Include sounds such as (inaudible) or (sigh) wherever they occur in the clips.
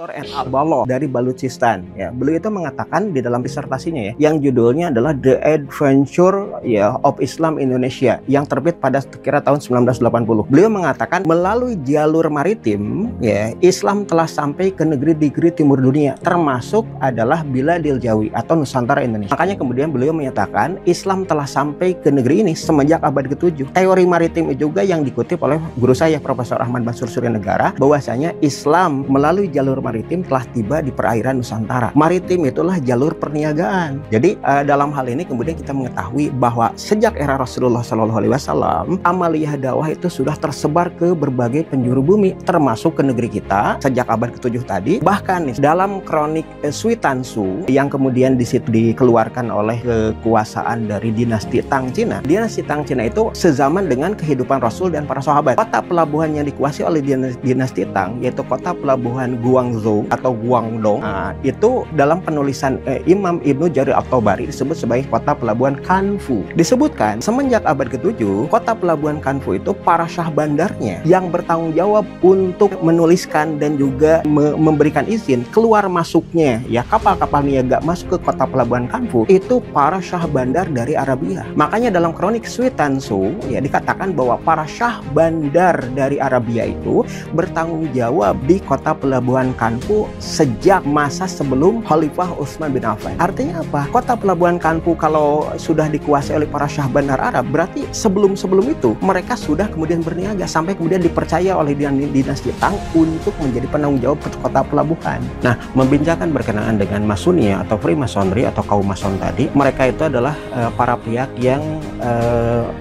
Dr. N Abalo dari Baluchistan. Ya, beliau itu mengatakan di dalam disertasinya ya, yang judulnya adalah The Adventure ya of Islam Indonesia yang terbit pada kira tahun 1980. Beliau mengatakan melalui jalur maritim ya, Islam telah sampai ke negeri-negeri timur dunia termasuk adalah Biladil Jawi atau Nusantara Indonesia. Makanya kemudian beliau menyatakan Islam telah sampai ke negeri ini semenjak abad ke-7. Teori maritim juga yang dikutip oleh guru saya Profesor Ahmad Basur Negara bahwasanya Islam melalui jalur maritim maritim telah tiba di perairan Nusantara. Maritim itulah jalur perniagaan. Jadi uh, dalam hal ini kemudian kita mengetahui bahwa sejak era Rasulullah Shallallahu Alaihi Wasallam, amaliyah dakwah itu sudah tersebar ke berbagai penjuru bumi, termasuk ke negeri kita sejak abad ke-7 tadi. Bahkan nih dalam kronik eh, Sui Tansu yang kemudian disitu dikeluarkan oleh kekuasaan dari dinasti Tang Cina. Dinasti Tang Cina itu sezaman dengan kehidupan Rasul dan para sahabat. Kota pelabuhan yang dikuasai oleh dinasti Tang yaitu kota pelabuhan Guangzhou Guangzhou atau Guangdong nah, itu dalam penulisan eh, Imam Ibnu Jarir al tabari disebut sebagai kota pelabuhan Kanfu. Disebutkan semenjak abad ke-7, kota pelabuhan Kanfu itu para syah bandarnya yang bertanggung jawab untuk menuliskan dan juga me memberikan izin keluar masuknya ya kapal-kapal niaga masuk ke kota pelabuhan Kanfu itu para syah bandar dari Arabia. Makanya dalam kronik Sui Tansu ya dikatakan bahwa para syah bandar dari Arabia itu bertanggung jawab di kota pelabuhan Kanpu sejak masa sebelum Khalifah Utsman bin Affan. Artinya apa? Kota Pelabuhan Kanpu kalau sudah dikuasai oleh para syah bandar Arab, berarti sebelum-sebelum itu mereka sudah kemudian berniaga sampai kemudian dipercaya oleh dinas-dinas Jepang untuk menjadi penanggung jawab kota pelabuhan. Nah, membincangkan berkenaan dengan Masunia atau Freemasonry atau kaum Mason tadi, mereka itu adalah e, para pihak yang e,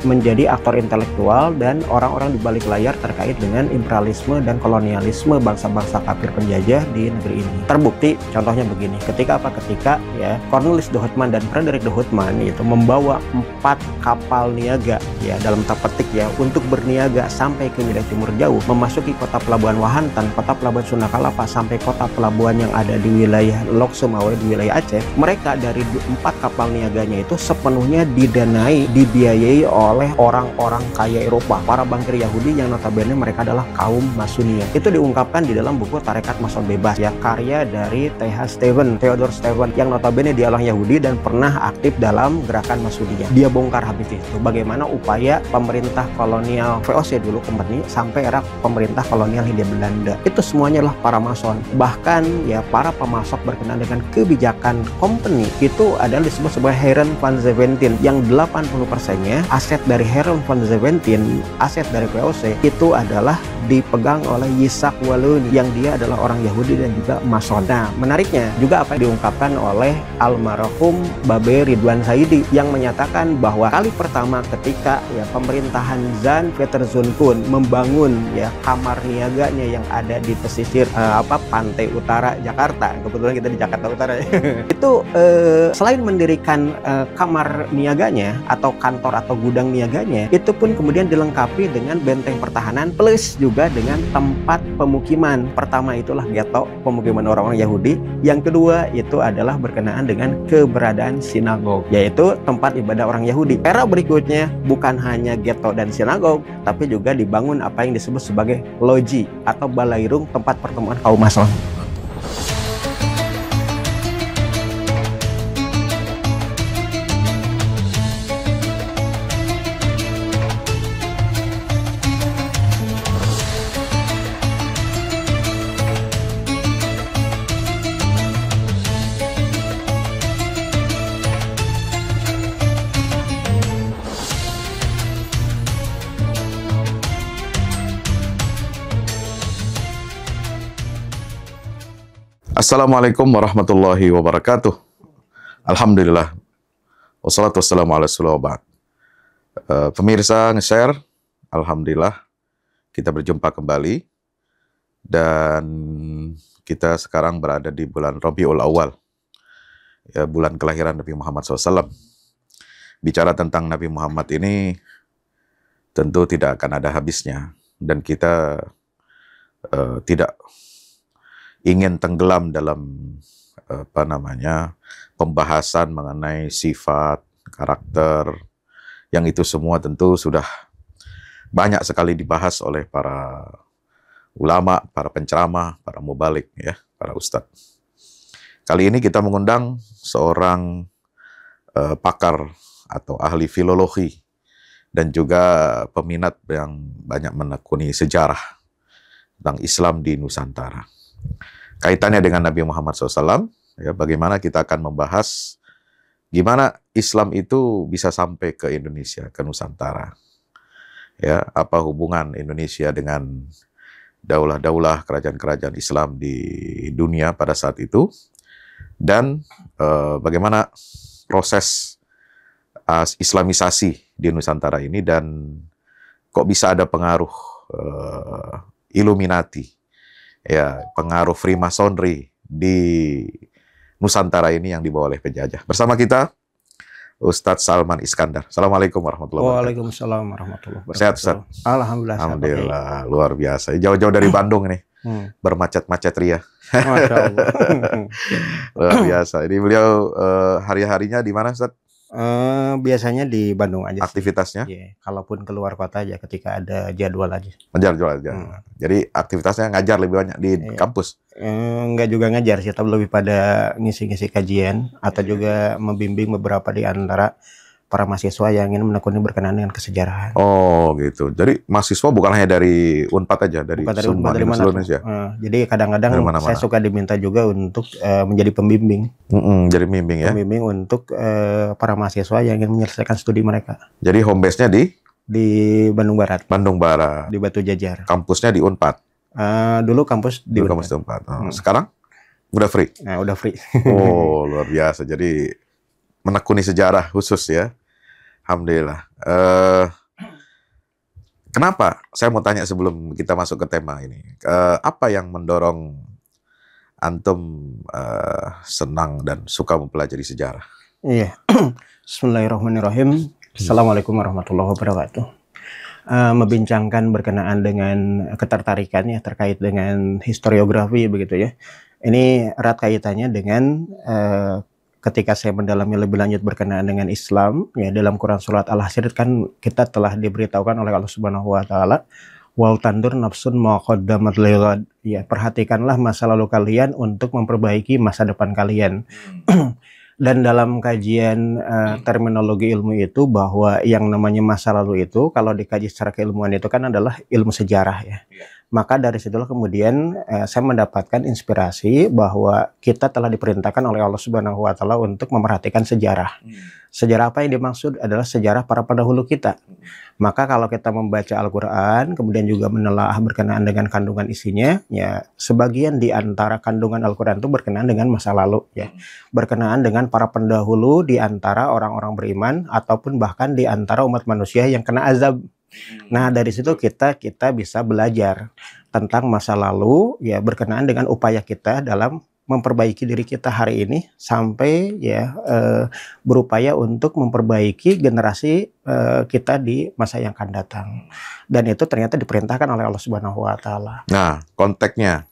menjadi aktor intelektual dan orang-orang di balik layar terkait dengan imperialisme dan kolonialisme bangsa-bangsa kafir penjajah saja di negeri ini. Terbukti contohnya begini, ketika apa? Ketika ya Cornelis de Houtman dan Frederick de Houtman itu membawa empat kapal niaga ya dalam tanda petik ya untuk berniaga sampai ke wilayah timur jauh, memasuki kota pelabuhan Wahantan, kota pelabuhan Sunakalapa sampai kota pelabuhan yang ada di wilayah Lok Sumawe di wilayah Aceh. Mereka dari empat kapal niaganya itu sepenuhnya didanai, dibiayai oleh orang-orang kaya Eropa, para bankir Yahudi yang notabene mereka adalah kaum Masunia. Itu diungkapkan di dalam buku Tarekat Masonic bebas ya karya dari TH Steven Theodore Steven yang notabene dialah Yahudi dan pernah aktif dalam gerakan Masudia ya. dia bongkar habis itu bagaimana upaya pemerintah kolonial VOC dulu company sampai era pemerintah kolonial Hindia Belanda itu semuanya lah para mason bahkan ya para pemasok berkenaan dengan kebijakan company itu adalah disebut sebagai Heron van Zeventien yang 80 persennya aset dari Heron van Zeventien aset dari VOC itu adalah dipegang oleh Yisak Waluni yang dia adalah orang Yahudi dan juga Masona. Nah, menariknya juga apa yang diungkapkan oleh almarhum Babe Ridwan Saidi yang menyatakan bahwa kali pertama ketika ya pemerintahan Zan Peterson pun membangun ya kamar niaganya yang ada di pesisir eh, apa pantai utara Jakarta. Kebetulan kita di Jakarta Utara. Ya. (laughs) Itu eh, selain mendirikan eh, kamar niaganya atau kantor atau gudang niaganya, itu pun kemudian dilengkapi dengan benteng pertahanan plus juga dengan tempat pemukiman. Pertama itulah geto ya, pemukiman orang-orang Yahudi. Yang kedua itu adalah berkenaan dengan keberadaan sinagog, yaitu tempat ibadah orang Yahudi. Era berikutnya bukan hanya geto dan sinagog, tapi juga dibangun apa yang disebut sebagai loji atau balairung tempat pertemuan kaum mason. Assalamualaikum warahmatullahi wabarakatuh. Alhamdulillah. wassalamualaikum warahmatullahi wabarakatuh. Eh, pemirsa nge-share, Alhamdulillah kita berjumpa kembali dan kita sekarang berada di bulan Rabiul Awal, ya, bulan kelahiran Nabi Muhammad SAW. Bicara tentang Nabi Muhammad ini tentu tidak akan ada habisnya dan kita uh, tidak ingin tenggelam dalam apa namanya pembahasan mengenai sifat karakter yang itu semua tentu sudah banyak sekali dibahas oleh para ulama, para penceramah, para mubalik ya, para ustadz. Kali ini kita mengundang seorang uh, pakar atau ahli filologi dan juga peminat yang banyak menekuni sejarah tentang Islam di Nusantara. Kaitannya dengan Nabi Muhammad SAW, ya, bagaimana kita akan membahas gimana Islam itu bisa sampai ke Indonesia, ke Nusantara. Ya, apa hubungan Indonesia dengan daulah-daulah kerajaan-kerajaan Islam di dunia pada saat itu dan e, bagaimana proses islamisasi di Nusantara ini dan kok bisa ada pengaruh eh, Illuminati ya pengaruh Freemasonry di Nusantara ini yang dibawa oleh penjajah. Bersama kita Ustadz Salman Iskandar. Assalamualaikum warahmatullahi wabarakatuh. Waalaikumsalam warahmatullahi wabarakatuh. Sehat Ustaz? Alhamdulillah. Alhamdulillah, sehat. luar biasa. Jauh-jauh dari hmm. Bandung nih. Hmm. Bermacet-macet ria. Masya Allah. (laughs) luar biasa. Ini beliau uh, hari-harinya di mana Ustaz? Uh, biasanya di Bandung aja. Aktivitasnya? Iya. Yeah. Kalaupun keluar kota aja, ketika ada jadwal aja. ngajar Jadwal aja. Hmm. Jadi aktivitasnya ngajar lebih banyak di yeah. kampus? Uh, eh, enggak juga ngajar sih, tapi lebih pada ngisi-ngisi kajian atau yeah. juga membimbing beberapa di antara para mahasiswa yang ingin menekuni berkenaan dengan kesejarahan. Oh gitu. Jadi mahasiswa bukan hanya dari Unpad aja, dari, bukan dari semua Unpad, dari mana Indonesia. Uh, jadi kadang-kadang saya suka diminta juga untuk uh, menjadi pembimbing. Mm -mm, jadi pembimbing ya. Pembimbing untuk uh, para mahasiswa yang ingin menyelesaikan studi mereka. Jadi home base-nya di di Bandung Barat. Bandung Barat. Di Batu Jajar. Kampusnya di Unpad. Uh, dulu kampus di dulu Unpad. kampus di Unpad. Oh. Hmm. Sekarang udah free. Nah, udah free. oh luar biasa. Jadi menekuni sejarah khusus ya. Alhamdulillah. Uh, kenapa? Saya mau tanya sebelum kita masuk ke tema ini. Uh, apa yang mendorong antum uh, senang dan suka mempelajari sejarah? Iya. (clears throat) Bismillahirrahmanirrahim. Assalamualaikum warahmatullahi wabarakatuh. Uh, membincangkan berkenaan dengan ketertarikannya terkait dengan historiografi begitu ya. Ini erat kaitannya dengan uh, ketika saya mendalami lebih lanjut berkenaan dengan Islam ya dalam Quran surat al Hasyr kan kita telah diberitahukan oleh Allah Subhanahu wa taala wal tandur nafsun maqaddamat lewat ya perhatikanlah masa lalu kalian untuk memperbaiki masa depan kalian hmm. (clears throat) dan dalam kajian uh, terminologi ilmu itu bahwa yang namanya masa lalu itu kalau dikaji secara keilmuan itu kan adalah ilmu sejarah ya iya. Maka dari situlah kemudian eh, saya mendapatkan inspirasi bahwa kita telah diperintahkan oleh Allah Subhanahu wa taala untuk memerhatikan sejarah. Hmm. Sejarah apa yang dimaksud adalah sejarah para pendahulu kita. Hmm. Maka kalau kita membaca Al-Qur'an kemudian juga menelaah berkenaan dengan kandungan isinya, ya sebagian di antara kandungan Al-Qur'an itu berkenaan dengan masa lalu ya. Hmm. Berkenaan dengan para pendahulu di antara orang-orang beriman ataupun bahkan di antara umat manusia yang kena azab Hmm. Nah dari situ kita kita bisa belajar tentang masa lalu ya berkenaan dengan upaya kita dalam memperbaiki diri kita hari ini sampai ya e, berupaya untuk memperbaiki generasi e, kita di masa yang akan datang dan itu ternyata diperintahkan oleh Allah Subhanahu Wa Taala. Nah konteksnya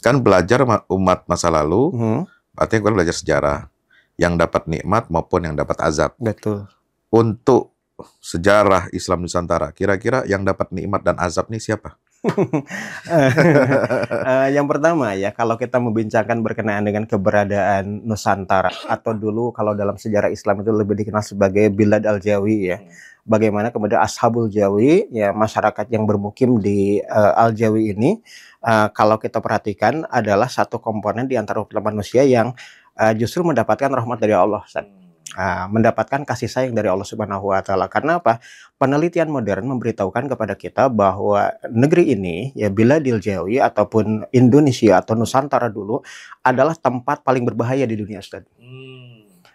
kan belajar umat masa lalu hmm. artinya gue belajar sejarah yang dapat nikmat maupun yang dapat azab. Betul. Untuk sejarah Islam Nusantara, kira-kira yang dapat nikmat dan azab nih siapa? (laughs) Eh, yang pertama ya kalau kita membincangkan berkenaan dengan keberadaan Nusantara atau dulu kalau dalam sejarah Islam itu lebih dikenal sebagai Bilad al Jawi ya. Hmm. Bagaimana kemudian Ashabul Jawi ya masyarakat yang bermukim di uh, eh, al Jawi ini uh, kalau kita perhatikan adalah satu komponen di antara manusia yang uh, justru mendapatkan rahmat dari Allah. Ustaz. Ah, mendapatkan kasih sayang dari Allah Subhanahu wa taala. Karena apa? Penelitian modern memberitahukan kepada kita bahwa negeri ini ya bila Jawi ataupun Indonesia atau Nusantara dulu adalah tempat paling berbahaya di dunia, Ustaz. Hmm.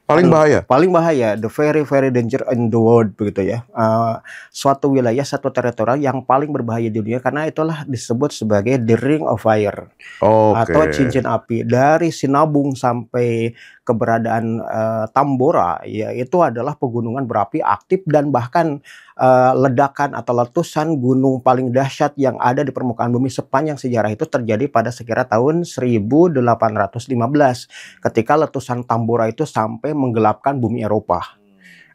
Paling bahaya. Paling bahaya, the very very danger in the world begitu ya. Uh, suatu wilayah, satu teritorial yang paling berbahaya di dunia karena itulah disebut sebagai the ring of fire okay. atau cincin api dari Sinabung sampai keberadaan uh, Tambora yaitu adalah pegunungan berapi aktif dan bahkan uh, ledakan atau letusan gunung paling dahsyat yang ada di permukaan bumi sepanjang sejarah itu terjadi pada sekira tahun 1815 ketika letusan Tambora itu sampai menggelapkan bumi Eropa.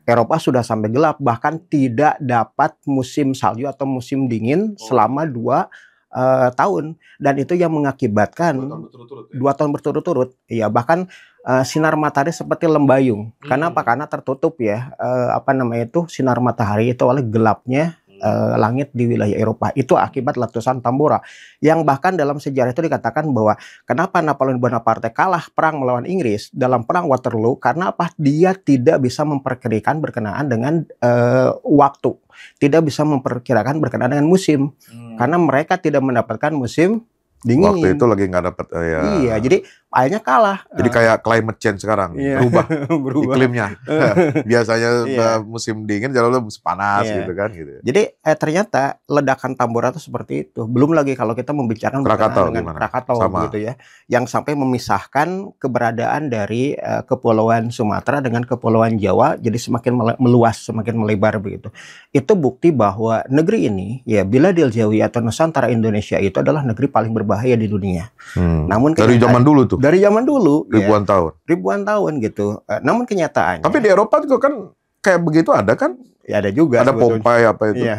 Eropa sudah sampai gelap bahkan tidak dapat musim salju atau musim dingin oh. selama dua uh, tahun dan itu yang mengakibatkan dua tahun berturut-turut, ya? dua tahun berturut-turut, ya bahkan uh, sinar matahari seperti lembayung. Hmm. Karena apa? Karena tertutup ya uh, apa namanya itu sinar matahari itu oleh gelapnya uh, langit di wilayah Eropa. Itu akibat letusan Tambora yang bahkan dalam sejarah itu dikatakan bahwa kenapa Napoleon Bonaparte kalah perang melawan Inggris dalam perang Waterloo karena apa? Dia tidak bisa memperkirakan berkenaan dengan uh, waktu, tidak bisa memperkirakan berkenaan dengan musim. Hmm. Karena mereka tidak mendapatkan musim dingin. Waktu itu lagi nggak dapet. Uh, ya. Iya, jadi airnya kalah. Jadi eh. kayak climate change sekarang, iya. berubah, (laughs) berubah iklimnya. Eh. (laughs) Biasanya (laughs) iya. musim dingin, lu musim panas iya. gitu kan. Gitu. Ya. Jadi eh, ternyata ledakan Tambora itu seperti itu. Belum lagi kalau kita membicarakan Krakatau, dengan gimana? Krakatau Sama. gitu ya, yang sampai memisahkan keberadaan dari uh, kepulauan Sumatera dengan kepulauan Jawa, jadi semakin meluas, semakin melebar begitu. Itu bukti bahwa negeri ini, ya bila Jawi atau Nusantara Indonesia itu adalah negeri paling berbeda berbahaya di dunia. Hmm. Namun dari zaman dulu tuh. Dari zaman dulu ribuan ya, tahun. Ribuan tahun gitu. Uh, namun kenyataannya. Tapi di Eropa juga kan kayak begitu ada kan? Ya ada juga. Ada pompa ya, apa itu? Ya,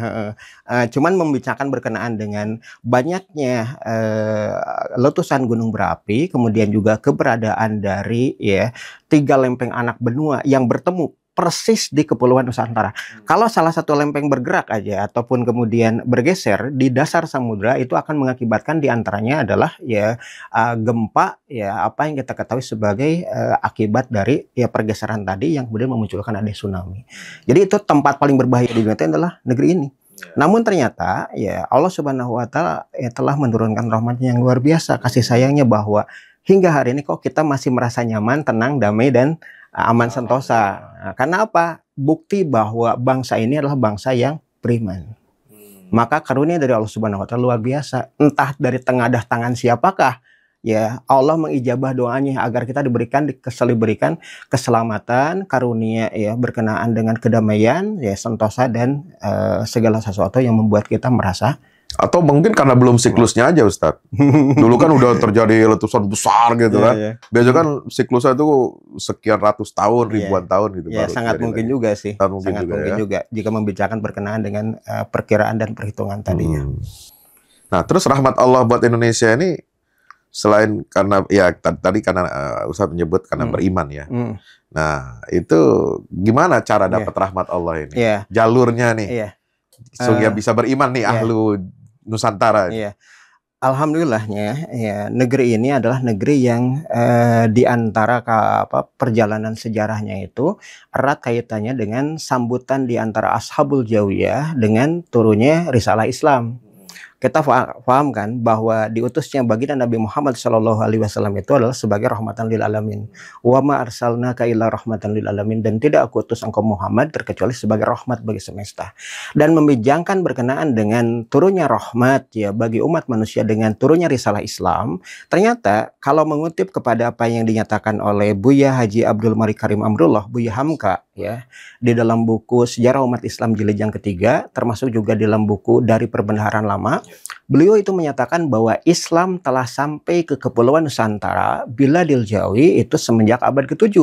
uh, cuman membicarakan berkenaan dengan banyaknya uh, letusan gunung berapi, kemudian juga keberadaan dari ya tiga lempeng anak benua yang bertemu persis di kepulauan Nusantara. Hmm. Kalau salah satu lempeng bergerak aja ataupun kemudian bergeser di dasar samudra itu akan mengakibatkan diantaranya adalah ya uh, gempa ya apa yang kita ketahui sebagai uh, akibat dari ya pergeseran tadi yang kemudian memunculkan ada tsunami. Jadi itu tempat paling berbahaya di dunia itu adalah negeri ini. Ya. Namun ternyata ya Allah Subhanahu wa taala ya, telah menurunkan rahmatnya yang luar biasa, kasih sayangnya bahwa hingga hari ini kok kita masih merasa nyaman, tenang, damai dan Ah, aman sentosa. Nah, karena apa? Bukti bahwa bangsa ini adalah bangsa yang beriman. Hmm. Maka karunia dari Allah Subhanahu wa taala luar biasa. Entah dari tengah tengadah tangan siapakah, ya Allah mengijabah doanya agar kita diberikan diberikan keselamatan karunia ya berkenaan dengan kedamaian ya sentosa dan uh, segala sesuatu yang membuat kita merasa atau mungkin karena belum siklusnya aja Ustadz. Dulu kan udah terjadi letusan besar gitu yeah, kan. Yeah. Biasanya kan siklusnya itu sekian ratus tahun, yeah. ribuan tahun gitu. Yeah, baru sangat mungkin lagi. juga sih. Sangat mungkin, sangat juga, mungkin ya. juga jika membicarakan berkenaan dengan uh, perkiraan dan perhitungan tadinya. Hmm. Nah terus rahmat Allah buat Indonesia ini selain karena ya tadi karena uh, Ustaz menyebut karena hmm. beriman ya. Hmm. Nah itu gimana cara iya. dapat yeah. rahmat Allah ini? Yeah. Jalurnya nih. Yeah. Sehingga so, uh, eh, bisa beriman nih yeah. ahlu Nusantara. Iya. Alhamdulillahnya ya negeri ini adalah negeri yang eh, di antara apa perjalanan sejarahnya itu erat kaitannya dengan sambutan di antara Ashabul Jawiyah dengan turunnya risalah Islam. Kita paham kan bahwa diutusnya baginda Nabi Muhammad Shallallahu Alaihi Wasallam itu adalah sebagai rahmatan lil alamin. Wa ma arsalna kaila rahmatan lil alamin dan tidak aku utus engkau Muhammad terkecuali sebagai rahmat bagi semesta. Dan membijangkan berkenaan dengan turunnya rahmat ya bagi umat manusia dengan turunnya risalah Islam. Ternyata kalau mengutip kepada apa yang dinyatakan oleh Buya Haji Abdul Mari Karim Amrullah, Buya Hamka ya di dalam buku Sejarah Umat Islam Jilid yang ketiga termasuk juga di dalam buku dari Perbendaharaan Lama Beliau itu menyatakan bahwa Islam telah sampai ke kepulauan Nusantara bila diljawi itu semenjak abad ke-7.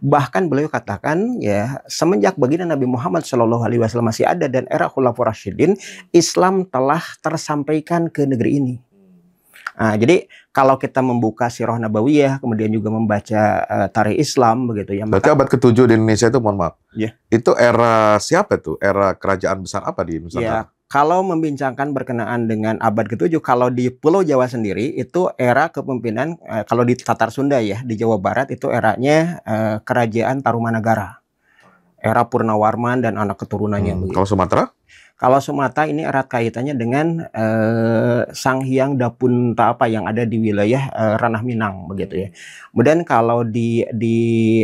Bahkan beliau katakan ya semenjak baginda Nabi Muhammad Shallallahu alaihi wasallam masih ada dan era Khulafaur Rashidin, Islam telah tersampaikan ke negeri ini. Nah, jadi kalau kita membuka sirah nabawiyah, kemudian juga membaca uh, tarikh Islam begitu ya. Berarti maka, abad ke-7 di Indonesia itu mohon maaf. Yeah. Itu era siapa tuh? Era kerajaan besar apa di Nusantara? Yeah. Kalau membincangkan berkenaan dengan abad ke-7, kalau di Pulau Jawa sendiri itu era kepemimpinan eh, kalau di Tatar Sunda ya, di Jawa Barat itu eranya eh, kerajaan Tarumanagara era Purnawarman dan anak keturunannya. Hmm. Kalau Sumatera? Kalau Sumatera ini erat kaitannya dengan uh, Sang Hyang Dapun Dapunta apa yang ada di wilayah uh, Ranah Minang begitu ya. Kemudian kalau di di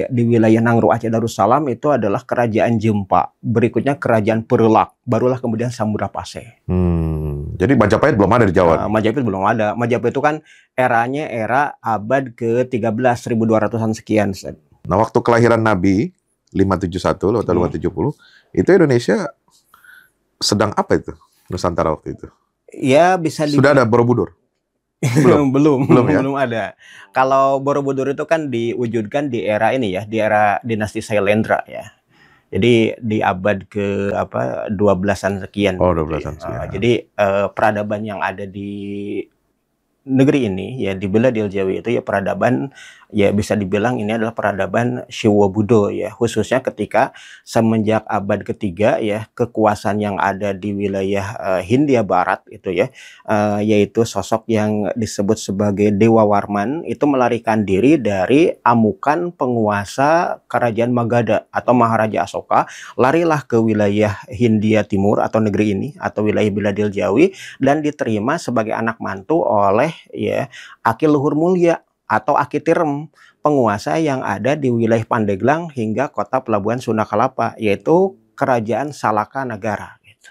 di wilayah Nangru Aceh Darussalam itu adalah kerajaan Jempa, berikutnya kerajaan Perlak, barulah kemudian Samudra Pase. Hmm. Jadi Majapahit belum ada di Jawa. Uh, Majapahit belum ada. Majapahit itu kan eranya era abad ke-13 1200-an sekian. Nah, waktu kelahiran Nabi 571 lewat hmm. 570 itu Indonesia sedang apa itu Nusantara waktu itu? Ya bisa di... Sudah ada Borobudur? (laughs) Belum, belum, belum, ya? belum ada. Kalau Borobudur itu kan diwujudkan di era ini ya, di era dinasti Sailendra ya. Jadi di abad ke apa 12-an sekian. Oh, 12-an sekian. Uh, jadi uh, peradaban yang ada di negeri ini ya di belah Jawi itu ya peradaban ya bisa dibilang ini adalah peradaban Shiwa Budo ya khususnya ketika semenjak abad ketiga ya kekuasaan yang ada di wilayah uh, Hindia Barat itu ya uh, yaitu sosok yang disebut sebagai Dewa Warman itu melarikan diri dari amukan penguasa kerajaan Magadha atau Maharaja Asoka larilah ke wilayah Hindia Timur atau negeri ini atau wilayah Biladil Jawi dan diterima sebagai anak mantu oleh ya akil luhur mulia atau Akitirem, penguasa yang ada di wilayah Pandeglang hingga kota pelabuhan Sunakalapa, yaitu Kerajaan Salaka Negara. Gitu.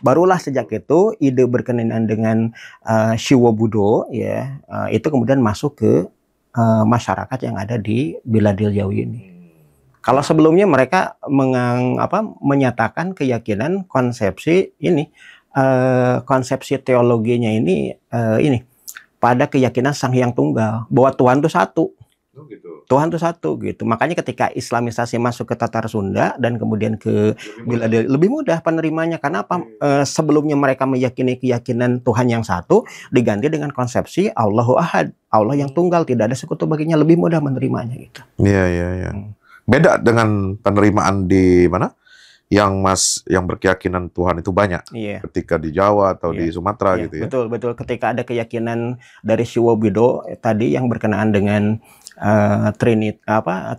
Barulah sejak itu ide berkenaan dengan uh, eh, Shiwo Budo ya uh, itu kemudian masuk ke uh, masyarakat yang ada di Biladil Jawi ini. Kalau sebelumnya mereka mengang, apa, menyatakan keyakinan konsepsi ini uh, konsepsi teologinya ini uh, ini pada keyakinan sang yang tunggal bahwa Tuhan itu satu. Oh, gitu. Tuhan itu satu gitu. Makanya ketika Islamisasi masuk ke Tatar Sunda dan kemudian ke Bila lebih, lebih mudah penerimanya karena apa? E, sebelumnya mereka meyakini keyakinan Tuhan yang satu diganti dengan konsepsi Allahu Ahad, Allah yang tunggal, tidak ada sekutu baginya, lebih mudah menerimanya gitu. Iya, iya, iya. Hmm. Beda dengan penerimaan di mana? yang mas yang berkeyakinan Tuhan itu banyak iya. ketika di Jawa atau iya. di Sumatera iya. gitu ya betul betul ketika ada keyakinan dari Siwo Bido eh, tadi yang berkenaan dengan uh, Trinit apa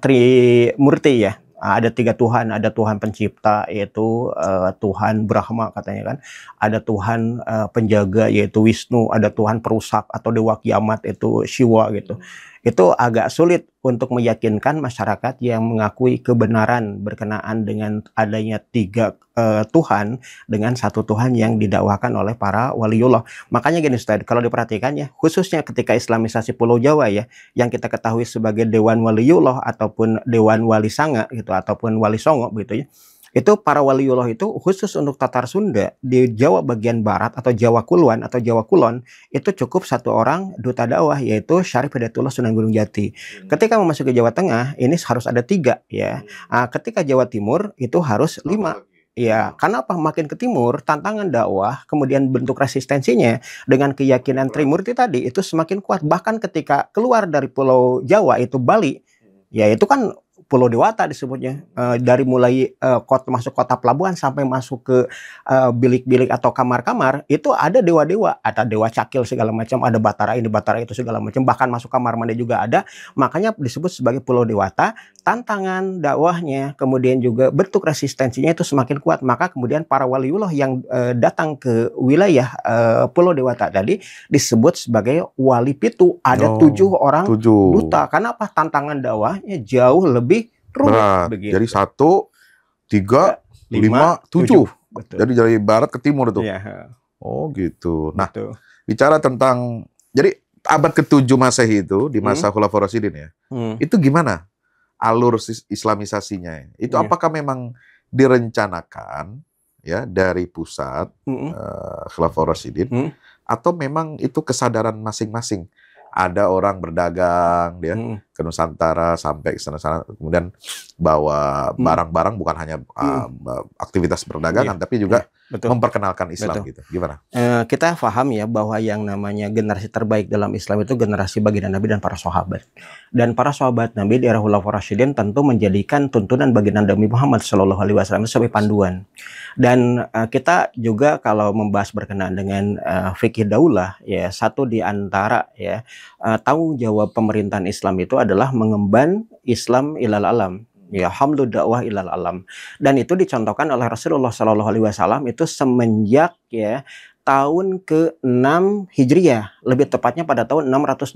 Murti ya ah, ada tiga Tuhan, ada Tuhan pencipta yaitu uh, Tuhan Brahma katanya kan, ada Tuhan uh, penjaga yaitu Wisnu, ada Tuhan perusak atau dewa kiamat itu Siwa gitu. Hmm itu agak sulit untuk meyakinkan masyarakat yang mengakui kebenaran berkenaan dengan adanya tiga uh, Tuhan dengan satu Tuhan yang didakwakan oleh para waliullah. Makanya gini Ustaz, kalau diperhatikan ya, khususnya ketika Islamisasi Pulau Jawa ya, yang kita ketahui sebagai Dewan Waliullah ataupun Dewan Wali Sanga gitu ataupun Wali Songo begitu ya itu para waliullah itu khusus untuk Tatar Sunda di Jawa bagian barat atau Jawa Kulon atau Jawa Kulon itu cukup satu orang duta dakwah yaitu Syarif Hidayatullah Sunan Gunung Jati. Hmm. Ketika memasuki Jawa Tengah ini harus ada tiga ya. Hmm. Ah, ketika Jawa Timur itu harus lima. Ya, karena apa? Makin ke timur, tantangan dakwah, kemudian bentuk resistensinya dengan keyakinan Trimurti tadi itu semakin kuat. Bahkan ketika keluar dari Pulau Jawa itu Bali, hmm. ya itu kan Pulau Dewata disebutnya eh, dari mulai eh, kota masuk kota pelabuhan sampai masuk ke eh, bilik-bilik atau kamar-kamar itu ada dewa-dewa ada dewa cakil segala macam ada batara ini batara itu segala macam bahkan masuk kamar mandi juga ada makanya disebut sebagai Pulau Dewata tantangan dakwahnya kemudian juga bentuk resistensinya itu semakin kuat maka kemudian para waliullah yang datang ke wilayah Pulau Dewata tadi disebut sebagai wali pitu ada oh, tujuh orang tujuh. duta karena apa tantangan dakwahnya jauh lebih Rumit. Berat. Begitu. Jadi satu, tiga, lima, lima tujuh. tujuh. Betul. Jadi dari barat ke timur itu. Ya. Oh gitu. Nah, Betul. bicara tentang jadi abad ke-7 Masehi itu di masa hmm. Khulafaur Rasyidin ya. Hmm. Itu gimana alur islamisasinya? Itu ya. apakah memang direncanakan ya dari pusat -hmm. uh, Khulafaur Rasyidin hmm. atau memang itu kesadaran masing-masing? Ada orang berdagang dia. Hmm ke Nusantara sampai ke sana-sana kemudian bawa hmm. barang-barang bukan hanya uh, aktivitas perdagangan yeah. tapi juga yeah. Betul. memperkenalkan Islam Betul. gitu. Gimana? Uh, kita paham ya bahwa yang namanya generasi terbaik dalam Islam itu generasi baginda Nabi dan para sahabat. Dan para sahabat Nabi di era Khulafaur Rasyidin tentu menjadikan tuntunan baginda Nabi Muhammad Shallallahu alaihi wasallam sebagai panduan. Dan uh, kita juga kalau membahas berkenaan dengan uh, fikih daulah ya satu di antara ya uh, tanggung jawab pemerintahan Islam itu ada adalah mengemban Islam ilal alam ya hamdu dakwah ilal alam dan itu dicontohkan oleh Rasulullah Shallallahu alaihi wasallam itu semenjak ya tahun ke-6 Hijriah, lebih tepatnya pada tahun 628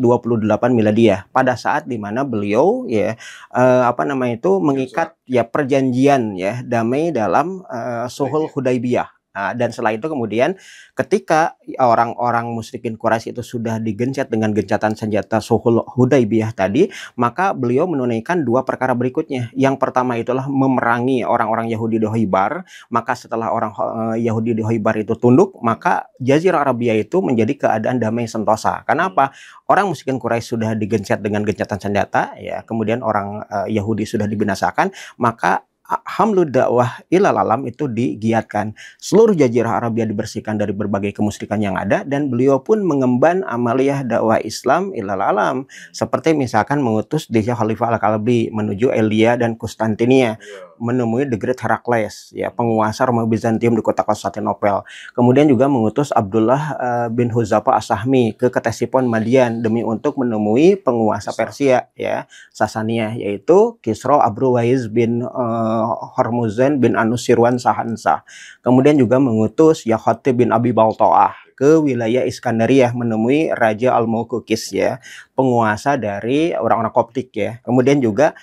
Miladiah. Pada saat di mana beliau ya eh, apa namanya itu mengikat ya perjanjian ya damai dalam eh, Suhul Hudaibiyah Nah, dan setelah itu kemudian ketika orang-orang musyrikin Quraisy itu sudah digencet dengan gencatan senjata Suhul Hudaibiyah tadi, maka beliau menunaikan dua perkara berikutnya. Yang pertama itulah memerangi orang-orang Yahudi di Hoibar, maka setelah orang eh, Yahudi di Hoibar itu tunduk, maka Jazirah Arabia itu menjadi keadaan damai sentosa. Kenapa? Orang musyrikin Quraisy sudah digencet dengan gencatan senjata, ya, kemudian orang eh, Yahudi sudah dibinasakan, maka hamlu dakwah ilal alam itu digiatkan. Seluruh jazirah Arabia dibersihkan dari berbagai kemusyrikan yang ada dan beliau pun mengemban amaliyah dakwah Islam ilal alam. Seperti misalkan mengutus desa Khalifah Al-Kalbi menuju Elia dan Konstantinia. Iya menemui The Great Herakles, ya penguasa Romawi Bizantium di kota Konstantinopel. Kemudian juga mengutus Abdullah eh, bin Huzafa Asahmi ke Ketesipon Madian demi untuk menemui penguasa Persia, ya Sasania, yaitu Kisro Abruwaiz bin uh, Hormuzan bin Anusirwan Sahansa. Kemudian juga mengutus Yahote bin Abi Baltoah ke wilayah Iskandariah menemui Raja Al-Mukukis ya, penguasa dari orang-orang Koptik ya. Kemudian juga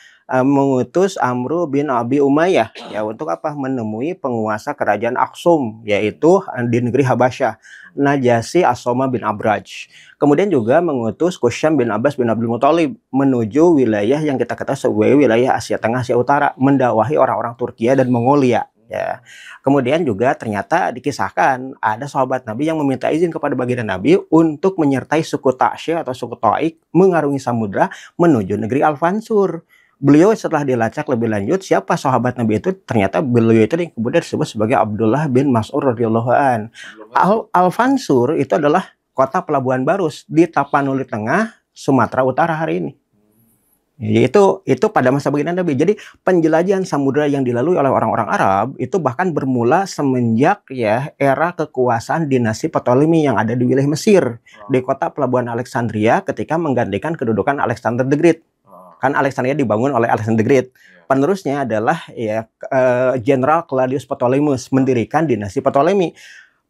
mengutus Amru bin Abi Umayyah ya untuk apa menemui penguasa kerajaan Aksum yaitu eh, di negeri Habasyah Najasi Asoma bin Abraj kemudian juga mengutus Kusyam bin Abbas bin Abdul Muthalib menuju wilayah yang kita ketahui sebagai wilayah Asia Tengah Asia Utara mendawahi orang-orang Turkiya dan Mongolia ya. Kemudian juga ternyata dikisahkan ada sahabat Nabi yang meminta izin kepada baginda Nabi untuk menyertai suku Ta'sy atau suku Taik mengarungi samudra menuju negeri Al-Fansur beliau setelah dilacak lebih lanjut siapa sahabat Nabi itu ternyata beliau itu yang kemudian disebut sebagai Abdullah bin Mas'ur radhiyallahu an. Al Alfansur itu adalah kota pelabuhan Barus di Tapanuli Tengah, Sumatera Utara hari ini. Itu itu pada masa begini Nabi. Jadi penjelajahan samudera yang dilalui oleh orang-orang Arab itu bahkan bermula semenjak ya era kekuasaan dinasti Ptolemy yang ada di wilayah Mesir di kota pelabuhan Alexandria ketika menggantikan kedudukan Alexander the Great. Kan Alexandria dibangun oleh Alexander the Great. Iya. Penerusnya adalah ya Jenderal eh, Claudius Ptolemy iya. mendirikan dinasti Ptolemy.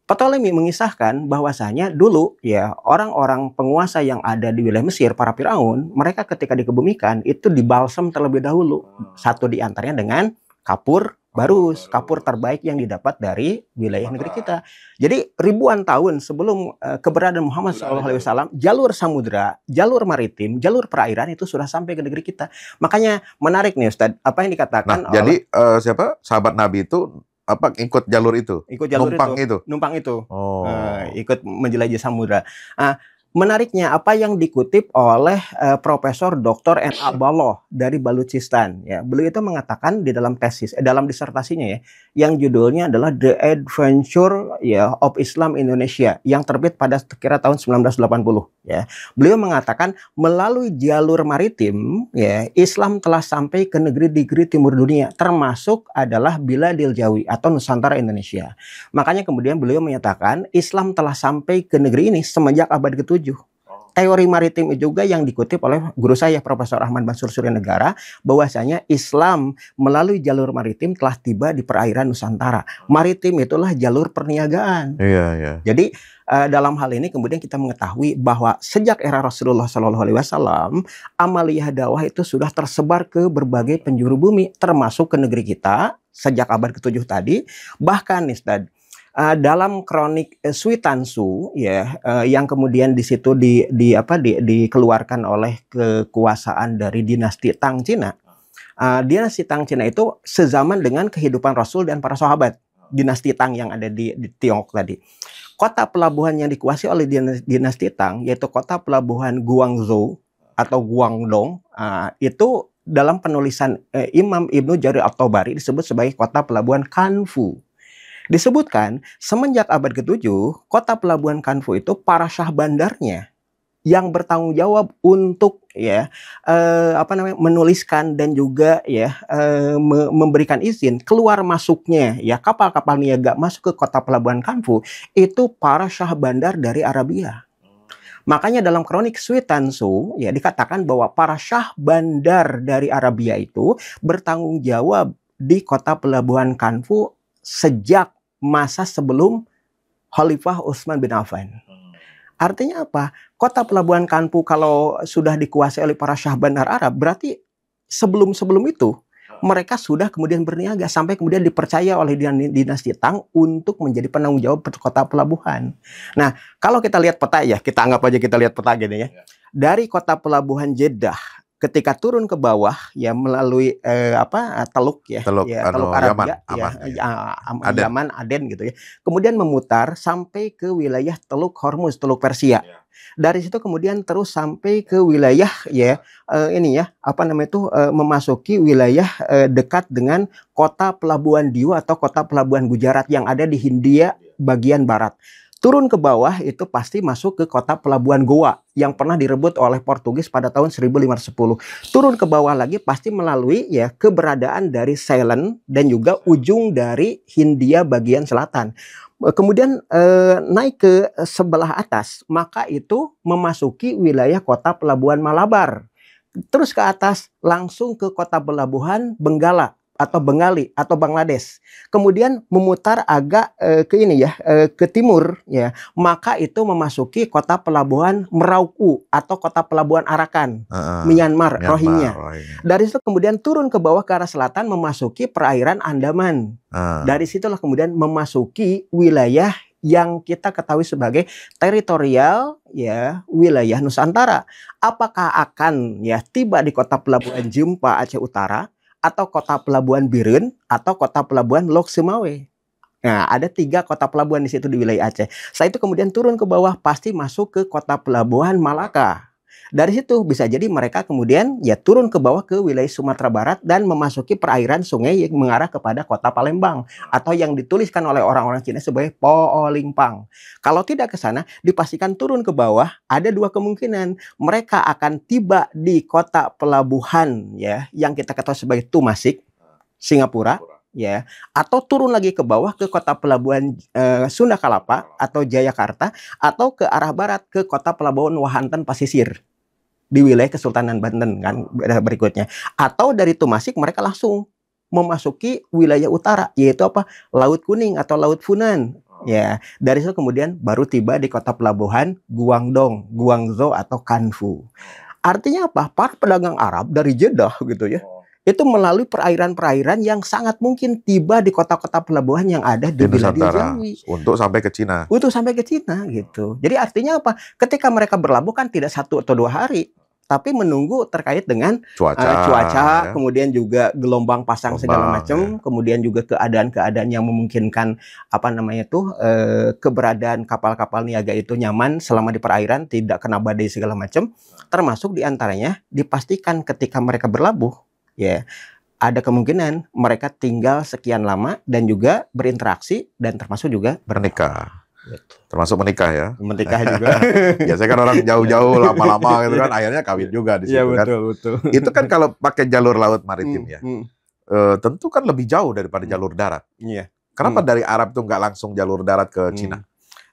Ptolemy mengisahkan bahwasanya dulu ya orang-orang penguasa yang ada di wilayah Mesir, para Firaun, mereka ketika dikebumikan itu dibalsem terlebih dahulu. Hmm. Satu diantaranya dengan kapur Oh, baru kapur terbaik yang didapat dari wilayah negeri kita. Jadi ribuan tahun sebelum eh, keberadaan Muhammad SAW, jalur samudra, jalur maritim, jalur perairan itu sudah sampai ke negeri kita. Makanya menarik nih Ustaz, apa yang dikatakan. Nah, oleh, jadi uh, eh, siapa sahabat Nabi itu apa ikut jalur itu? Ikut jalur numpang itu, itu. Numpang itu. Oh. Uh, ikut menjelajah samudra. Uh, ah, Menariknya apa yang dikutip oleh uh, Profesor Dr. N. Abaloh dari Baluchistan ya. Beliau itu mengatakan di dalam tesis eh, dalam disertasinya ya yang judulnya adalah The Adventure ya of Islam Indonesia yang terbit pada kira tahun 1980 ya. Beliau mengatakan melalui jalur maritim ya Islam telah sampai ke negeri-negeri timur dunia termasuk adalah Biladil Jawi atau Nusantara Indonesia. Makanya kemudian beliau menyatakan Islam telah sampai ke negeri ini semenjak abad ke-7 setuju teori maritim juga yang dikutip oleh guru saya Profesor Ahmad Basur Negara bahwasanya Islam melalui jalur maritim telah tiba di perairan Nusantara. Maritim itulah jalur perniagaan. Iya, iya. Jadi uh, dalam hal ini kemudian kita mengetahui bahwa sejak era Rasulullah Shallallahu Alaihi Wasallam amaliyah dakwah itu sudah tersebar ke berbagai penjuru bumi termasuk ke negeri kita sejak abad ke-7 tadi bahkan nih uh, dalam kronik uh, Sui ya uh, yang kemudian di situ di, di apa di, dikeluarkan oleh kekuasaan dari dinasti Tang Cina. Uh, dinasti Tang Cina itu sezaman dengan kehidupan Rasul dan para sahabat dinasti Tang yang ada di, di Tiongkok tadi. Kota pelabuhan yang dikuasai oleh dinasti Tang yaitu kota pelabuhan Guangzhou atau Guangdong uh, itu dalam penulisan uh, Imam Ibnu Jarir At-Tabari disebut sebagai kota pelabuhan Kanfu Disebutkan, semenjak abad ke-7, kota pelabuhan Kanfu itu para syah bandarnya yang bertanggung jawab untuk ya eh, apa namanya menuliskan dan juga ya eh, memberikan izin keluar masuknya ya kapal-kapal niaga masuk ke kota pelabuhan Kanfu itu para syah bandar dari Arabia. Makanya dalam kronik Sui ya dikatakan bahwa para syah bandar dari Arabia itu bertanggung jawab di kota pelabuhan Kanfu sejak masa sebelum Khalifah Utsman bin Affan. Hmm. Artinya apa? Kota pelabuhan Kanpu kalau sudah dikuasai oleh para syah bandar Arab, berarti sebelum-sebelum itu hmm. mereka sudah kemudian berniaga sampai kemudian dipercaya oleh dinasti Tang untuk menjadi penanggung jawab kota pelabuhan. Nah, kalau kita lihat peta ya, kita anggap aja kita lihat peta gini ya. ya. Dari kota pelabuhan Jeddah ketika turun ke bawah ya melalui eh, apa eh, teluk ya teluk, ya, anu, teluk Arabia Yaman, ya, Aman, ya. Iya. ya Aden. Yaman Aden gitu ya kemudian memutar sampai ke wilayah teluk Hormuz teluk Persia ya. dari situ kemudian terus sampai ke wilayah ya eh, ini ya apa namanya itu eh, memasuki wilayah eh, dekat dengan kota pelabuhan Diwa atau kota pelabuhan Gujarat yang ada di Hindia bagian barat turun ke bawah itu pasti masuk ke kota pelabuhan Goa yang pernah direbut oleh Portugis pada tahun 1510. Turun ke bawah lagi pasti melalui ya keberadaan dari Ceylon dan juga ujung dari Hindia bagian selatan. Kemudian eh, naik ke sebelah atas, maka itu memasuki wilayah kota pelabuhan Malabar. Terus ke atas langsung ke kota pelabuhan Benggala atau Bengali atau Bangladesh kemudian memutar agak e, ke ini ya e, ke timur ya maka itu memasuki kota pelabuhan Merauke atau kota pelabuhan Arakan uh, Myanmar, Myanmar Rohingya. dari situ kemudian turun ke bawah ke arah selatan memasuki perairan Andaman uh. dari situlah kemudian memasuki wilayah yang kita ketahui sebagai teritorial ya wilayah Nusantara apakah akan ya tiba di kota pelabuhan Jumpa Aceh Utara atau kota pelabuhan Birun atau kota pelabuhan Lok Sumawe. Nah, ada tiga kota pelabuhan di situ di wilayah Aceh. Saya itu kemudian turun ke bawah, pasti masuk ke kota pelabuhan Malaka. Dari situ bisa jadi mereka kemudian ya turun ke bawah ke wilayah Sumatera Barat dan memasuki perairan sungai yang mengarah kepada kota Palembang atau yang dituliskan oleh orang-orang Cina sebagai Poolingpang. Kalau tidak ke sana, dipastikan turun ke bawah ada dua kemungkinan. Mereka akan tiba di kota pelabuhan ya yang kita ketahui sebagai Tumasik, ah. Singapura. Singapura ya atau turun lagi ke bawah ke kota pelabuhan e, Sunda Kalapa atau Jayakarta atau ke arah barat ke kota pelabuhan Wahanten Pasisir di wilayah Kesultanan Banten kan berikutnya atau dari Tumasik mereka langsung memasuki wilayah utara yaitu apa Laut Kuning atau Laut Funan ya dari situ kemudian baru tiba di kota pelabuhan Guangdong Guangzhou atau Kanfu artinya apa para pedagang Arab dari Jeddah gitu ya oh itu melalui perairan-perairan yang sangat mungkin tiba di kota-kota pelabuhan yang ada di, di Nusantara Jawi. untuk sampai ke Cina. Untuk sampai ke Cina gitu. Jadi artinya apa? Ketika mereka berlabuh kan tidak satu atau dua hari, tapi menunggu terkait dengan eh, cuaca, uh, cuaca ya. kemudian juga gelombang pasang gelombang, segala macam, ya. kemudian juga keadaan-keadaan yang memungkinkan apa namanya tuh eh, uh, keberadaan kapal-kapal niaga itu nyaman selama di perairan, tidak kena badai segala macam, termasuk diantaranya dipastikan ketika mereka berlabuh ya ada kemungkinan mereka tinggal sekian lama dan juga berinteraksi dan termasuk juga bernikah. Termasuk menikah ya. Menikah juga. (laughs) Ya, saya kan orang jauh-jauh lama-lama gitu kan akhirnya kawin juga di ya, situ ya, betul, kan. betul. Itu kan kalau pakai jalur laut maritim hmm, ya. Hmm. E, tentu kan lebih jauh daripada hmm. jalur darat. Iya. Kenapa hmm. dari Arab tuh nggak langsung jalur darat ke hmm. Cina?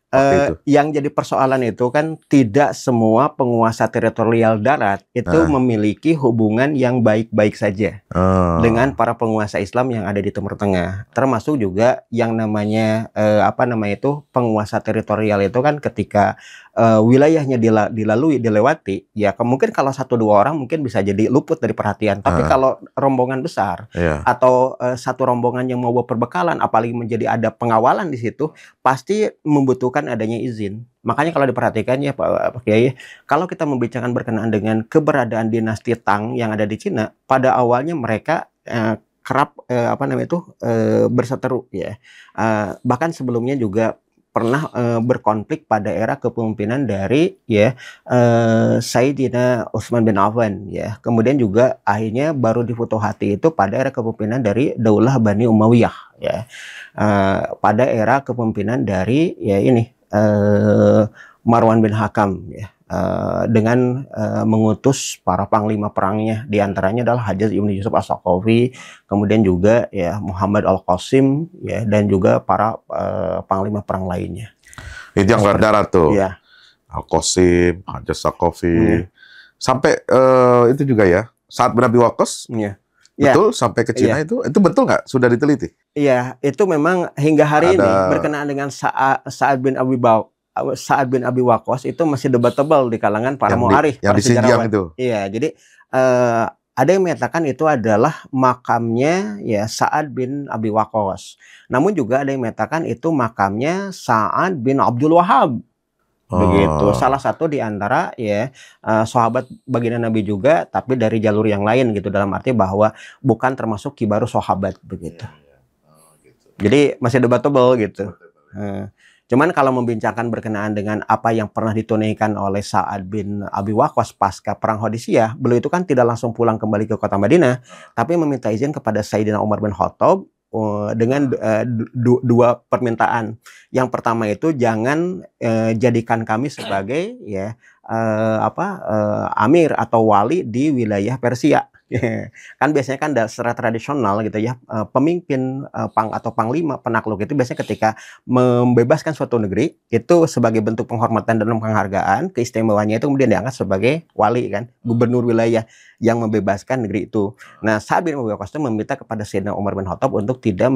Uh, yang jadi persoalan itu kan tidak semua penguasa teritorial darat itu ah. memiliki hubungan yang baik-baik saja ah. dengan para penguasa Islam yang ada di Timur Tengah, termasuk juga yang namanya uh, apa namanya itu penguasa teritorial itu kan ketika uh, wilayahnya dila, dilalui, dilewati, ya mungkin kalau satu dua orang mungkin bisa jadi luput dari perhatian. Tapi uh. kalau rombongan besar yeah. atau uh, satu rombongan yang mau perbekalan apalagi menjadi ada pengawalan di situ, pasti membutuhkan adanya izin. Makanya kalau diperhatikan ya Pak, Kiai, kalau kita membicarakan berkenaan dengan keberadaan dinasti Tang yang ada di Cina, pada awalnya mereka uh, kerap eh, apa namanya itu eh, berseteru ya. Eh, bahkan sebelumnya juga pernah e, berkonflik pada era kepemimpinan dari ya e, Sayyidina Utsman bin Affan ya. Kemudian juga akhirnya baru difutuhati itu pada era kepemimpinan dari Daulah Bani Umayyah ya. E, pada era kepemimpinan dari ya ini e, Marwan bin Hakam ya. Eh, dengan uh, mengutus para panglima perangnya diantaranya adalah Hajar Ibnu Yusuf as kemudian juga ya Muhammad Al-Qasim ya dan juga para uh, panglima perang lainnya itu yang darat tuh ya. Al-Qasim Hajar as hmm. sampai uh, itu juga ya saat Nabi Wakos. ya. Betul sampai ke Cina ya. itu itu betul nggak sudah diteliti? Iya, itu memang hingga hari Ada... ini berkenaan dengan Saat Sa bin Abi Bakar Sa'ad bin Abi Waqqas itu masih debatable di kalangan para yang muarif, di, yang para sejarawan. Itu. Iya, jadi uh, ada yang menyatakan itu adalah makamnya ya Sa'ad bin Abi Waqqas. Namun juga ada yang menyatakan itu makamnya Sa'ad bin Abdul Wahab. Oh. Begitu. Salah satu di antara ya uh, sahabat baginda Nabi juga tapi dari jalur yang lain gitu dalam arti bahwa bukan termasuk kibaru sahabat begitu. Ya, ya. Oh, gitu. Jadi masih debatable gitu. Debatable. Uh, Cuman kalau membincangkan berkenaan dengan apa yang pernah ditunaikan oleh Sa'ad bin Abi Waqqas pasca perang Hodisiyah, beliau itu kan tidak langsung pulang kembali ke kota Madinah, tapi meminta izin kepada Sayyidina Umar bin Khattab eh, dengan eh, dua permintaan. Yang pertama itu jangan eh, jadikan kami sebagai ya apa amir atau wali di wilayah Persia (laughs) kan biasanya kan secara tradisional gitu ya eh, pemimpin eh, pang atau panglima penakluk itu biasanya ketika membebaskan suatu negeri itu sebagai bentuk penghormatan dan penghargaan keistimewaannya itu kemudian diangkat sebagai wali kan hmm. gubernur wilayah yang membebaskan negeri itu. Nah, Sa'ad bin Abi Waqqas meminta kepada Sayyidina Umar bin Khattab untuk tidak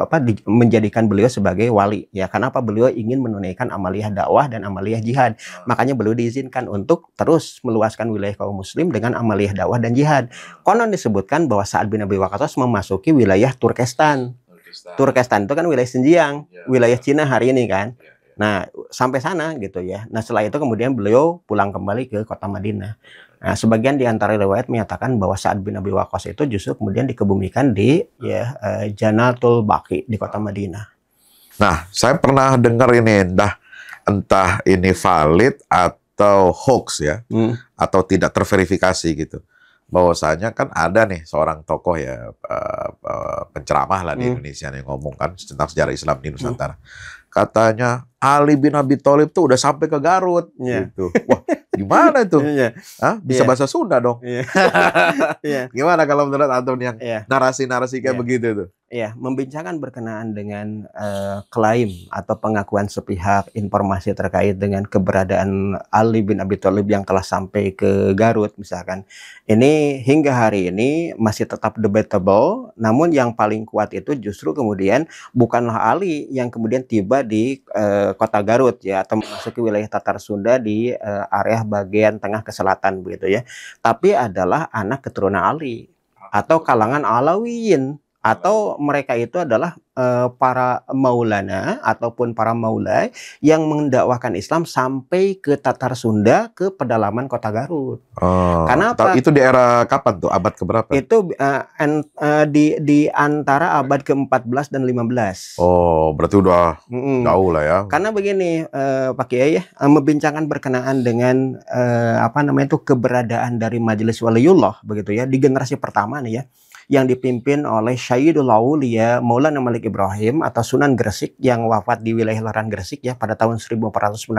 apa menjadikan beliau sebagai wali ya karena apa beliau ingin menunaikan amaliah dakwah dan amaliah jihad. Ah. Makanya beliau diizinkan untuk terus meluaskan wilayah kaum muslim dengan amaliah dakwah dan jihad. Konon disebutkan bahwa saat bin Abi Waqqas memasuki wilayah Turkestan. Turkestan. Turkestan itu kan wilayah Xinjiang, ya, wilayah ya. Cina hari ini kan. Ya, ya. Nah, sampai sana gitu ya. Nah, setelah itu kemudian beliau pulang kembali ke kota Madinah. Nah, sebagian di antara riwayat menyatakan bahwa saat bin Abi Waqqas itu justru kemudian dikebumikan di ya uh, eh, Janatul Baqi di kota Madinah. Nah, saya pernah dengar ini entah entah ini valid atau hoax ya, hmm. atau tidak terverifikasi gitu bahwasanya kan ada nih seorang tokoh ya uh, penceramah lah di hmm. Indonesia yang ngomong kan tentang sejarah Islam di Nusantara. Hmm. Katanya Ali bin Abi Thalib tuh udah sampai ke Garut yeah. gitu. Wah, gimana itu? (laughs) Iya. Hah? Bisa yeah. bahasa Sunda dong. Iya. (laughs) Iya. gimana kalau menurut Anton yang narasi-narasi yeah. kayak yeah. begitu tuh? Ya, membincangkan berkenaan dengan uh, klaim atau pengakuan sepihak informasi terkait dengan keberadaan Ali bin Abi Thalib yang telah sampai ke Garut misalkan. Ini hingga hari ini masih tetap debatable, namun yang paling kuat itu justru kemudian bukanlah Ali yang kemudian tiba di uh, kota Garut ya atau memasuki wilayah Tatar Sunda di uh, area bagian tengah ke selatan begitu ya. Tapi adalah anak keturunan Ali atau kalangan Alawiyin atau mereka itu adalah uh, para maulana ataupun para maulai yang mendakwahkan Islam sampai ke Tatar Sunda ke pedalaman kota Garut. Oh. Karena apa? Itu di era kapan tuh? Abad keberapa? Itu uh, en, uh, di di antara abad ke-14 dan 15. Oh, berarti udah mm -mm. lah ya. Karena begini uh, Pak Kiai ya, uh, membincangkan berkenaan dengan uh, apa namanya itu keberadaan dari Majelis Waliullah begitu ya di generasi pertama nih ya yang dipimpin oleh Syahidul Aulia Maulana Malik Ibrahim atau Sunan Gresik yang wafat di wilayah Larang Gresik ya pada tahun 1419.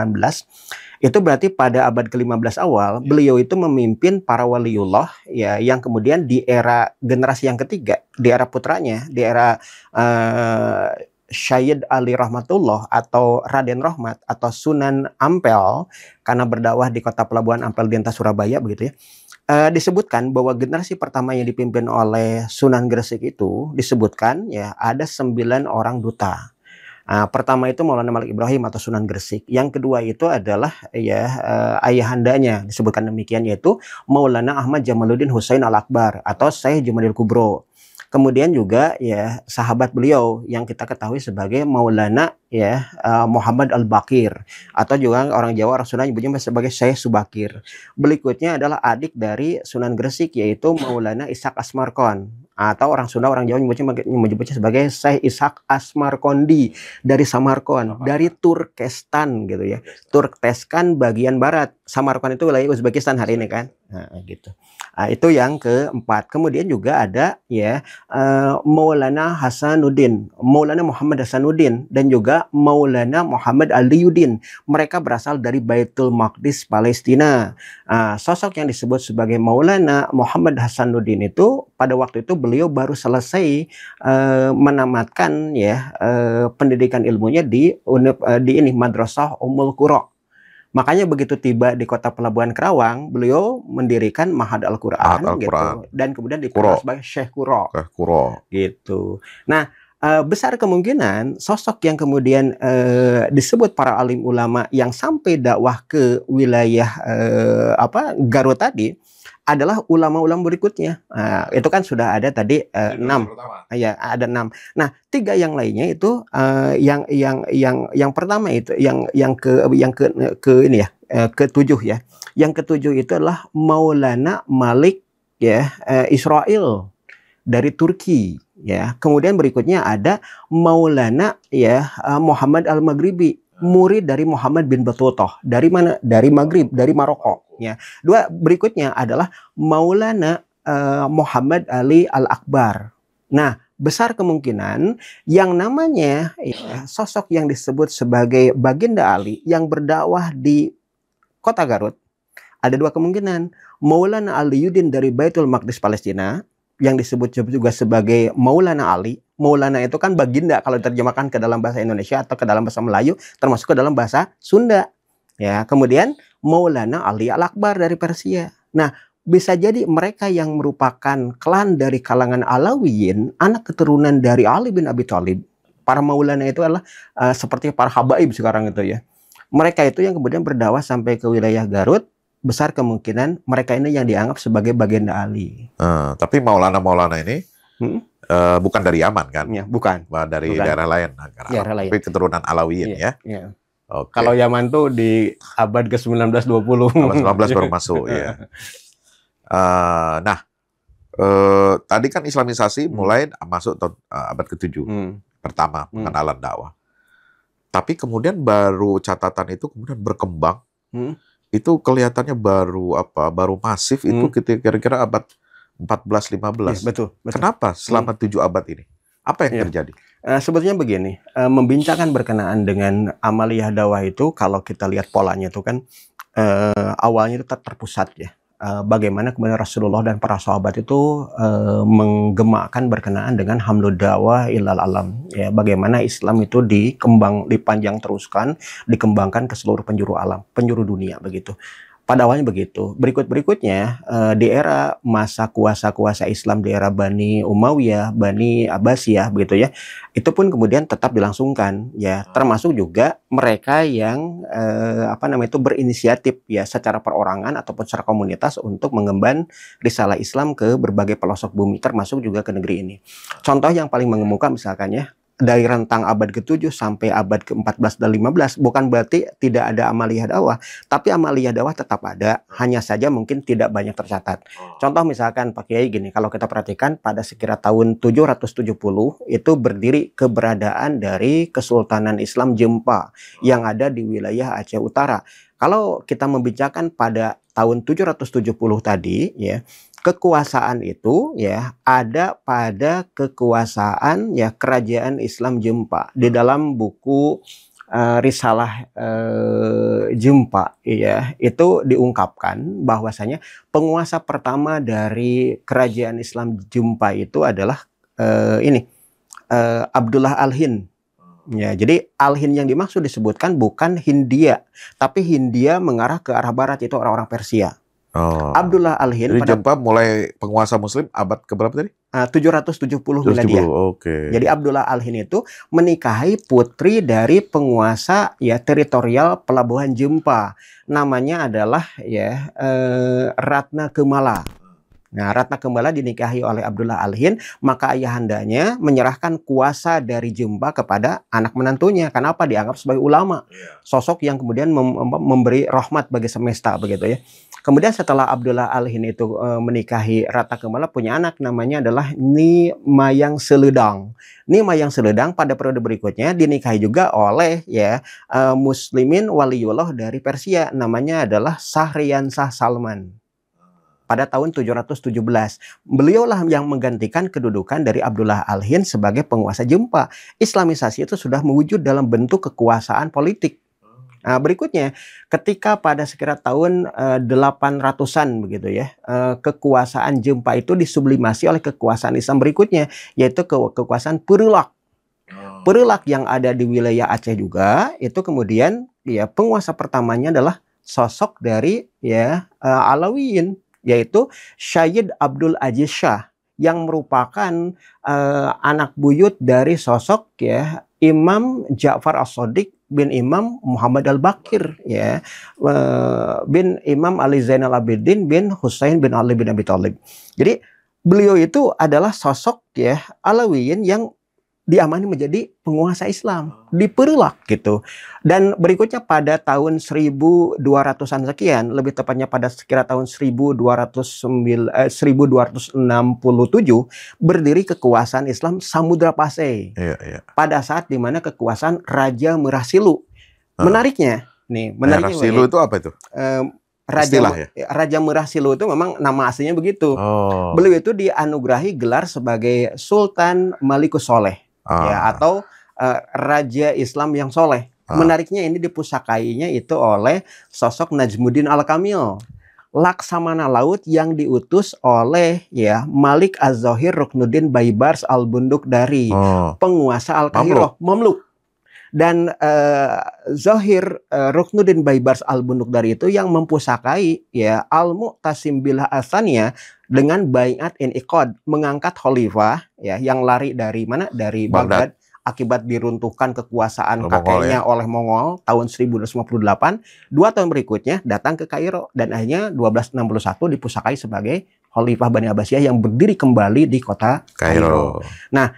Itu berarti pada abad ke-15 awal ya. beliau itu memimpin para waliullah ya yang kemudian di era generasi yang ketiga, di era putranya, di era uh, eh, Syahid Ali Rahmatullah atau Raden Rahmat atau Sunan Ampel karena berdakwah di kota Pelabuhan Ampel Denta Surabaya begitu ya uh, disebutkan bahwa generasi pertama yang dipimpin oleh Sunan Gresik itu disebutkan ya ada sembilan orang duta. Uh, pertama itu Maulana Malik Ibrahim atau Sunan Gresik. Yang kedua itu adalah ya uh, ayahandanya disebutkan demikian yaitu Maulana Ahmad Jamaluddin Husain Al Akbar atau Syekh Jamaluddin Kubro. Kemudian juga ya sahabat beliau yang kita ketahui sebagai Maulana ya uh, Muhammad Al-Bakir atau juga orang Jawa Rasulullah nyebutnya sebagai Syekh Subakir. Berikutnya adalah adik dari Sunan Gresik yaitu Maulana Ishak Asmarkon atau orang Sunda orang Jawa menyebutnya, menyebutnya sebagai Syekh Ishak Asmarkondi dari Samarkand dari Turkestan gitu ya Turkestan bagian barat Samarkand itu wilayah Uzbekistan hari ini kan Nah, gitu. Nah, itu yang keempat. Kemudian juga ada ya uh, Maulana Hasanuddin, Maulana Muhammad Hasanuddin dan juga Maulana Muhammad Aliuddin. Mereka berasal dari Baitul Maqdis Palestina. Uh, sosok yang disebut sebagai Maulana Muhammad Hasanuddin itu pada waktu itu beliau baru selesai uh, menamatkan ya uh, pendidikan ilmunya di uh, di ini Madrasah Ummul Qura Makanya begitu tiba di kota Pelabuhan Kerawang, beliau mendirikan Mahad Al-Quran Al, gitu. Dan kemudian dikenal sebagai Syekh Kuro. Syekh Kuro. Gitu. Nah, uh, besar kemungkinan sosok yang kemudian uh, disebut para alim ulama yang sampai dakwah ke wilayah uh, apa Garut tadi adalah ulama-ulama berikutnya. Nah, itu kan sudah ada tadi eh, enam, uh, ya ada enam. Nah tiga yang lainnya itu uh, yang yang yang yang pertama itu yang yang ke yang ke ke ini ya uh, ketujuh ya. Yang ketujuh itu adalah Maulana Malik ya uh, Israel dari Turki ya. Kemudian berikutnya ada Maulana ya uh, Muhammad Al Maghribi ah. murid dari Muhammad bin Batutoh dari mana dari Maghrib dari Maroko berikutnya. Dua berikutnya adalah Maulana uh, Muhammad Ali Al Akbar. Nah, besar kemungkinan yang namanya ya, sosok yang disebut sebagai Baginda Ali yang berdakwah di kota Garut ada dua kemungkinan. Maulana Ali Yudin dari Baitul Maqdis Palestina yang disebut juga sebagai Maulana Ali. Maulana itu kan baginda kalau diterjemahkan ke dalam bahasa Indonesia atau ke dalam bahasa Melayu, termasuk ke dalam bahasa Sunda. Ya, kemudian Maulana Ali Al Akbar dari Persia. Nah, bisa jadi mereka yang merupakan klan dari kalangan Alawiyin, anak keturunan dari Ali bin Abi Thalib. Para Maulana itu adalah uh, seperti para habaib sekarang itu ya. Mereka itu yang kemudian berdakwah sampai ke wilayah Garut, besar kemungkinan mereka ini yang dianggap sebagai dari Ali. Uh, tapi Maulana Maulana ini hmm? uh, bukan dari Yaman kan? Ya, bukan. Dari bukan. daerah lain. Nah, iya, daerah lain. Tapi keturunan Alawiyin iya, ya. ya. ya. Okay. Kalau Yaman tuh di abad ke 1920 Abad Abad 19 baru (laughs) masuk ya. Uh, nah, uh, tadi kan Islamisasi hmm. mulai masuk tahun uh, abad ke-7. Hmm. Pertama hmm. pengenalan hmm. dakwah. Tapi kemudian baru catatan itu kemudian berkembang. Hmm. Itu kelihatannya baru apa? Baru masif hmm. itu kira-kira abad 14 15. Ya, betul, betul. Kenapa selama hmm. 7 abad ini? Apa yang ya. terjadi? Uh, eh, sebetulnya begini, uh, membincangkan berkenaan dengan amaliyah dawah itu kalau kita lihat polanya itu kan uh, awalnya itu tetap terpusat ya. Uh, bagaimana kemudian Rasulullah dan para sahabat itu uh, menggemakan berkenaan dengan hamdul dakwah ilal alam. Ya, bagaimana Islam itu dikembang dipanjang teruskan, dikembangkan ke seluruh penjuru alam, penjuru dunia begitu. Pada awalnya begitu. Berikut-berikutnya uh, di era masa kuasa-kuasa Islam di era Bani Umayyah, Bani Abbasiyah begitu ya. Itu pun kemudian tetap dilangsungkan ya, termasuk juga mereka yang uh, apa namanya itu berinisiatif ya secara perorangan ataupun secara komunitas untuk mengemban risalah Islam ke berbagai pelosok bumi termasuk juga ke negeri ini. Contoh yang paling mengemuka misalkan ya dari rentang abad ke-7 sampai abad ke-14 dan 15 bukan berarti tidak ada amaliyah dakwah, tapi amaliyah dakwah tetap ada, hanya saja mungkin tidak banyak tercatat. Oh. Contoh misalkan Pak Kiai gini, kalau kita perhatikan pada sekira tahun 770 itu berdiri keberadaan dari Kesultanan Islam Jempa oh. yang ada di wilayah Aceh Utara. Kalau kita membicarakan pada tahun 770 tadi ya, kekuasaan itu ya ada pada kekuasaan ya kerajaan Islam Jempa di dalam buku uh, risalah uh, Jempa ya itu diungkapkan bahwasanya penguasa pertama dari kerajaan Islam Jempa itu adalah uh, ini uh, Abdullah Al-Hin Ya, jadi Alhin yang dimaksud disebutkan bukan Hindia, tapi Hindia mengarah ke arah barat itu orang-orang Persia. Oh. Abdullah Al-Hin. Jadi pada, mulai penguasa muslim abad keberapa tadi? Uh, 770 Miladiah. Okay. Jadi Abdullah Al-Hin itu menikahi putri dari penguasa ya teritorial pelabuhan Jempa. Namanya adalah ya eh, Ratna Kemala. Nah, Ratna Kemala dinikahi oleh Abdullah Al Hin. maka ayahandanya menyerahkan kuasa dari Jemba kepada anak menantunya. Kenapa dianggap sebagai ulama? Iya. Sosok yang kemudian mem memberi rahmat bagi semesta begitu ya. Kemudian setelah Abdullah Alhin itu e, menikahi Rata Kemala punya anak namanya adalah Ni Mayang Seledang. Ni Mayang Seledang pada periode berikutnya dinikahi juga oleh ya e, Muslimin Waliullah dari Persia namanya adalah Sahriyan Sah Salman pada tahun 717. Beliaulah yang menggantikan kedudukan dari Abdullah Al-Hin sebagai penguasa Jempa. Islamisasi itu sudah mewujud dalam bentuk kekuasaan politik Nah, berikutnya ketika pada sekitar tahun uh, eh, 800-an begitu ya, uh, kekuasaan Jempa itu disublimasi oleh kekuasaan Islam berikutnya yaitu ke kekuasaan Purulak oh. Purulak yang ada di wilayah Aceh juga itu kemudian ya penguasa pertamanya adalah sosok dari ya uh, Alawiyin yaitu Syayid Abdul Aziz Shah yang merupakan uh, anak buyut dari sosok ya Imam Ja'far as sodiq bin Imam Muhammad Al-Bakir ya eh, bin Imam Ali Zainal Abidin bin Husain bin Ali bin Abi Thalib. Jadi beliau itu adalah sosok ya Alawiyin yang diamani menjadi penguasa Islam, di diperlak gitu. Dan berikutnya pada tahun 1200-an sekian, lebih tepatnya pada sekira tahun 1209, eh, 1267 berdiri kekuasaan Islam Samudra Pasai. Iya, iya. Pada saat dimana kekuasaan Raja Merasilu. Ah. Menariknya, nih, menariknya. Eh, Merasilu itu apa itu? Eh, Raja ya? Raja Merah Silu itu memang nama aslinya begitu. Oh. Beliau itu dianugerahi gelar sebagai Sultan Malikus Soleh. Ah. Ya atau uh, raja Islam yang soleh. Ah. Menariknya ini dipusakainya itu oleh sosok Najmuddin Al-Kamil. Laksamana laut yang diutus oleh ya Malik az Zohir Ruknuddin Baybars Al-Bunduk dari ah. Oh. penguasa al Kamil Mamluk. Dan uh, eh, Zahir uh, eh, Ruknuddin Baybars Al-Bunduk dari itu yang mempusakai ya Al-Mu'tasim Billah Asania dengan bayat in ikod mengangkat khalifah ya yang lari dari mana dari Baghdad akibat diruntuhkan kekuasaan Mongol, kakeknya ya? oleh Mongol tahun 1258 dua tahun berikutnya datang ke Kairo dan akhirnya 1261 dipusakai sebagai Khalifah Bani Abbasiyah yang berdiri kembali di kota Kairo. Nah,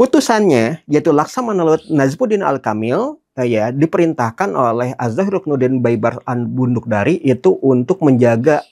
utusannya yaitu Laksamana Laut Nazbuddin Al-Kamil ya diperintahkan oleh Azhar Ruknuddin Baibar An Bunduk dari itu untuk menjaga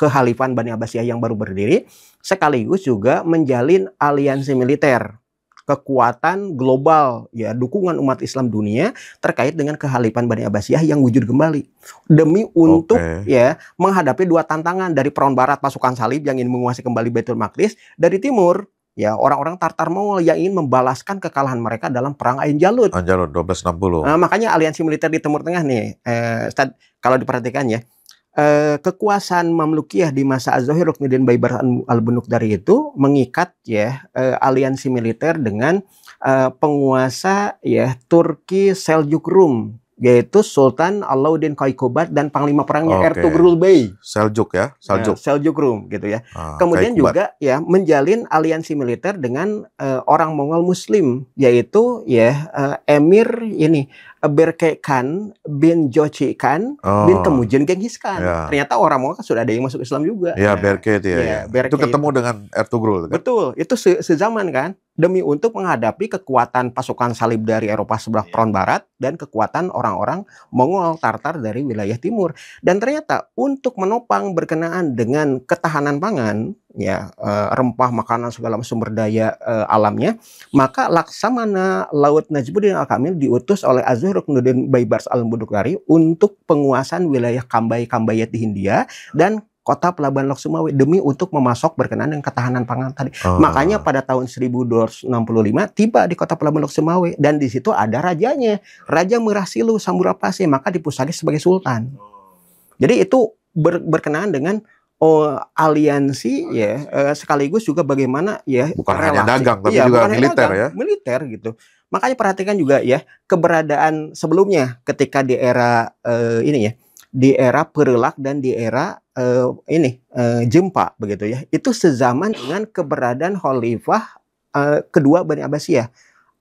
kehalifan Bani Abbasiyah yang baru berdiri, sekaligus juga menjalin aliansi militer kekuatan global ya dukungan umat Islam dunia terkait dengan kehalifan Bani Abbasiyah yang wujud kembali demi untuk okay. ya menghadapi dua tantangan dari peron barat pasukan salib yang ingin menguasai kembali Baitul Maqdis dari timur ya orang-orang Tartar Mongol yang ingin membalaskan kekalahan mereka dalam perang Ain Jalut. Ain Jalut 1260. Nah, makanya aliansi militer di Timur Tengah nih eh, kalau diperhatikan ya Eh, kekuasaan Mamlukiyah di masa Az-Zuhir Ruknuddin Baibar al-Bunuk dari itu mengikat ya eh, aliansi militer dengan eh, penguasa ya Turki Seljuk Rum yaitu Sultan Alauddin Kaikobat dan panglima perangnya okay. Ertugrul Bey. Seljuk ya, ya Seljuk. Ya, Seljuk Rum gitu ya. Ah, Kemudian juga ya menjalin aliansi militer dengan uh, orang Mongol Muslim yaitu ya uh, Emir ini berkekan bin kan oh. bin temujin genghiskan. Ya. Ternyata orang mau kan sudah ada yang masuk Islam juga. Ya, berke ya, iya, ya. itu ya. ya. Berke itu ketemu itu. dengan Ertugrul kan? Betul, itu se sezaman kan demi untuk menghadapi kekuatan pasukan salib dari Eropa sebelah Peron iya. barat dan kekuatan orang-orang Mongol Tartar dari wilayah timur. Dan ternyata untuk menopang berkenaan dengan ketahanan pangan ya eh, rempah makanan segala sumber daya eh, alamnya maka laksamana laut Najibuddin al Kamil diutus oleh Azhruddin Baibars al Mudukari untuk penguasaan wilayah Kambai Kambayat di Hindia dan kota pelabuhan Lok demi untuk memasok berkenaan dengan ketahanan pangan tadi. Oh. Makanya pada tahun 1265 tiba di kota pelabuhan Lok dan di situ ada rajanya, Raja Merah Silu maka dipusatkan sebagai sultan. Oh. Jadi itu ber, berkenaan dengan oh aliansi ya eh, sekaligus juga bagaimana ya bukan relasi. hanya dagang tapi ya, juga militer dagang, ya militer gitu makanya perhatikan juga ya keberadaan sebelumnya ketika di era eh, ini ya di era Perelak dan di era eh, ini eh, Jempa begitu ya itu sezaman dengan keberadaan Khalifah eh, kedua Bani Abbasiyah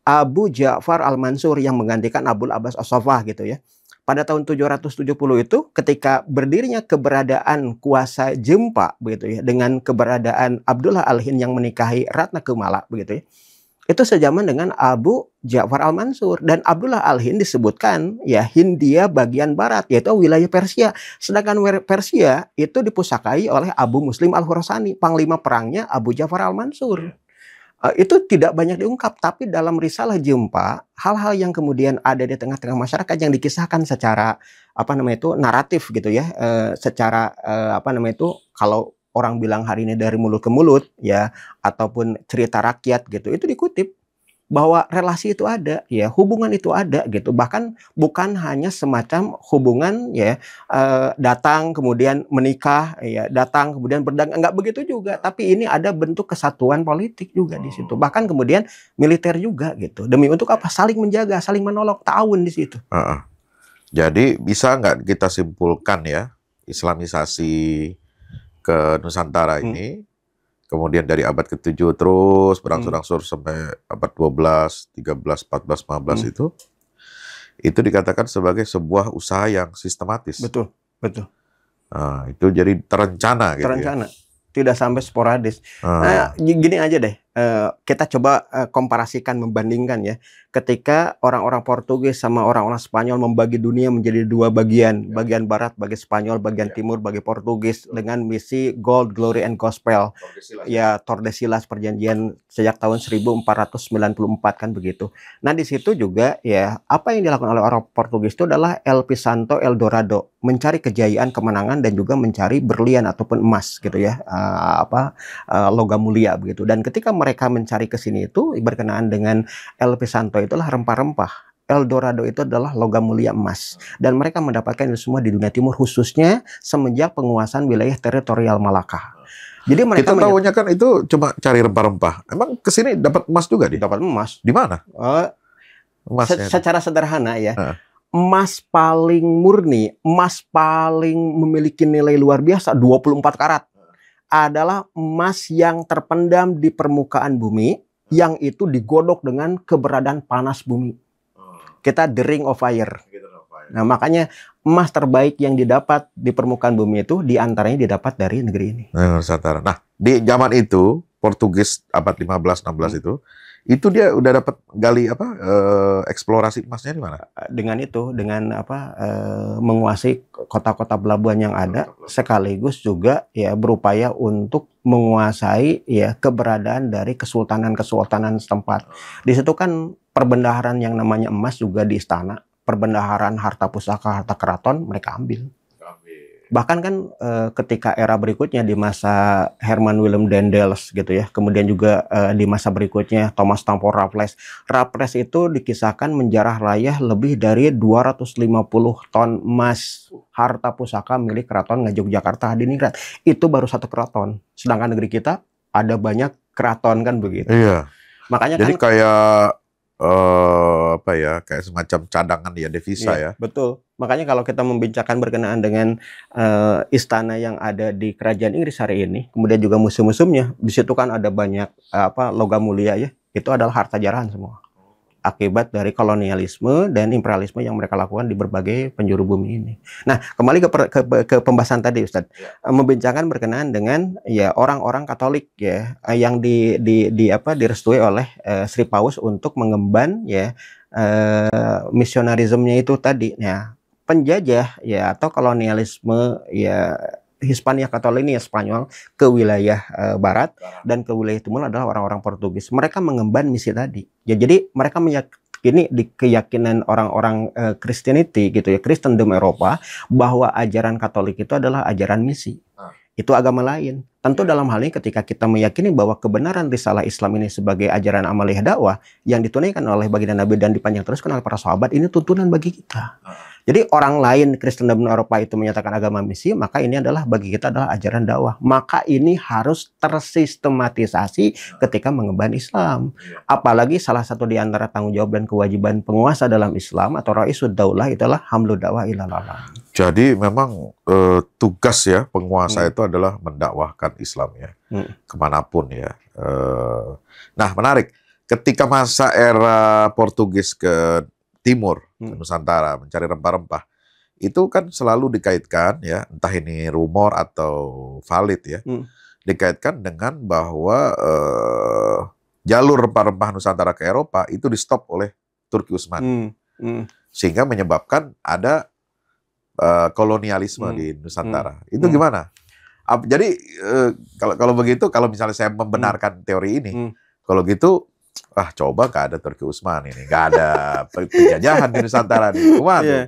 Abu Ja'far Al Mansur yang menggantikan Abu Abbas as gitu ya pada tahun 770 itu ketika berdirinya keberadaan kuasa Jempa begitu ya dengan keberadaan Abdullah Al-Hin yang menikahi Ratna Kumala begitu ya. Itu sejaman dengan Abu Ja'far Al-Mansur dan Abdullah Al-Hin disebutkan ya Hindia bagian barat yaitu wilayah Persia. Sedangkan Persia itu dipusakai oleh Abu Muslim Al-Khurasani, panglima perangnya Abu Ja'far Al-Mansur. Eh, itu tidak banyak diungkap, tapi dalam risalah jumpa hal-hal yang kemudian ada di tengah-tengah masyarakat yang dikisahkan secara apa namanya itu naratif gitu ya, e, secara e, apa namanya itu kalau orang bilang hari ini dari mulut ke mulut ya, ataupun cerita rakyat gitu, itu dikutip bahwa relasi itu ada ya hubungan itu ada gitu bahkan bukan hanya semacam hubungan ya uh, datang kemudian menikah ya datang kemudian berdagang nggak begitu juga tapi ini ada bentuk kesatuan politik juga hmm. di situ hmm. bahkan kemudian militer juga gitu demi untuk apa saling menjaga saling menolong tahun di situ uh -uh. jadi bisa nggak kita simpulkan ya islamisasi ke Nusantara hmm. ini hmm Kemudian dari abad ke-7 terus hmm. berangsur-angsur sampai abad 12, 13, 14, 15 hmm. itu itu dikatakan sebagai sebuah usaha yang sistematis. Betul, betul. Nah, itu jadi terencana, terencana. gitu. Ya. Terencana. Tidak sampai sporadis. Hmm. Nah, gini aja deh. Eh, kita coba eh, komparasikan membandingkan ya ketika orang-orang Portugis sama orang-orang Spanyol membagi dunia menjadi dua bagian yeah. bagian barat bagi Spanyol bagian yeah. timur bagi Portugis dengan misi gold glory and gospel Tordesilas. Ya. ya Tordesillas perjanjian sejak tahun 1494 kan begitu nah di situ juga ya apa yang dilakukan oleh orang Portugis itu adalah El Pisanto El Dorado mencari kejayaan kemenangan dan juga mencari berlian ataupun emas gitu ya uh, apa uh, logam mulia begitu dan ketika mereka mencari ke sini itu berkenaan dengan El Pisanto itulah rempah-rempah. El Dorado itu adalah logam mulia emas dan mereka mendapatkan itu semua di dunia timur khususnya semenjak penguasaan wilayah teritorial Malaka. Jadi mereka kita tahunya kan itu cuma cari rempah-rempah. Emang ke sini dapat emas juga nih? Dapat emas. Di mana? Uh, se ya. secara sederhana ya. Uh emas paling murni, emas paling memiliki nilai luar biasa 24 karat adalah emas yang terpendam di permukaan bumi hmm. yang itu digodok dengan keberadaan panas bumi. Hmm. Kita the ring of fire. Nah makanya emas terbaik yang didapat di permukaan bumi itu diantaranya didapat dari negeri ini. Nah, nah di zaman itu Portugis abad 15-16 hmm. itu itu dia udah dapat gali apa uh, eksplorasi emasnya di mana? Dengan itu, dengan apa uh, menguasai kota-kota pelabuhan yang ada sekaligus juga ya berupaya untuk menguasai ya keberadaan dari kesultanan-kesultanan setempat. Ah. Di situ kan perbendaharaan yang namanya emas juga di istana, perbendaharaan harta pusaka, harta keraton mereka ambil. Bahkan kan e, ketika era berikutnya di masa Herman Willem Dendels gitu ya, kemudian juga e, di masa berikutnya Thomas Tampo Raffles. Raffles itu dikisahkan menjarah rayah lebih dari 250 ton emas harta pusaka milik keraton ngajuk Jakarta Hadiningrat. Itu baru satu keraton. Sedangkan negeri kita ada banyak keraton kan begitu. Iya. Makanya Jadi kan, kayak uh, apa ya kayak semacam cadangan ya devisa iya, ya. Betul. Makanya kalau kita membincangkan berkenaan dengan uh, istana yang ada di kerajaan Inggris hari ini, kemudian juga musim-musimnya di situ kan ada banyak uh, apa logam mulia ya. Itu adalah harta jarahan semua akibat dari kolonialisme dan imperialisme yang mereka lakukan di berbagai penjuru bumi ini. Nah, kembali ke, per, ke, ke pembahasan tadi, Ustadz, yeah. Ya. membincangkan berkenaan dengan ya orang-orang Katolik ya eh, yang di, di, di apa direstui oleh uh, Sri Paus untuk mengemban ya uh, misionarismenya itu tadi. Nah, penjajah ya atau kolonialisme ya Hispania Katolik ini ya Spanyol ke wilayah uh, barat dan ke wilayah timur adalah orang-orang Portugis. Mereka mengemban misi tadi Ya jadi mereka meyakini di keyakinan orang-orang uh, gitu ya, Kristen di Eropa bahwa ajaran Katolik itu adalah ajaran misi. Ah. Itu agama lain. Tentu dalam hal ini ketika kita meyakini bahwa kebenaran risalah Islam ini sebagai ajaran amaliyah dakwah yang ditunaikan oleh baginda Nabi dan dipanjang terus oleh para sahabat ini tuntunan bagi kita. Ah. Jadi orang lain Kristen dan Eropa itu menyatakan agama misi, maka ini adalah bagi kita adalah ajaran dakwah. Maka ini harus tersistematisasi ketika mengemban Islam. Iya. Apalagi salah satu di antara tanggung jawab dan kewajiban penguasa dalam Islam atau raisud daulah itulah hamlu dakwah ilalala. Jadi memang e, tugas ya penguasa hmm. itu adalah mendakwahkan Islam ya. Hmm. Kemanapun ya. E, nah menarik. Ketika masa era Portugis ke Timur, hmm. Nusantara, mencari rempah-rempah. Itu kan selalu dikaitkan ya, entah ini rumor atau valid ya, hmm. dikaitkan dengan bahwa uh, jalur rempah-rempah Nusantara ke Eropa itu di stop oleh Turki Utsmani. Hmm. Hmm. Sehingga menyebabkan ada uh, kolonialisme hmm. di Nusantara. Hmm. Itu hmm. gimana? Ap, jadi uh, kalau kalau begitu kalau misalnya saya hmm. membenarkan hmm. teori ini, hmm. kalau gitu ah coba gak ada Turki Usman ini, gak ada penjajahan di Nusantara nih. Kuman yeah. yeah. Iya,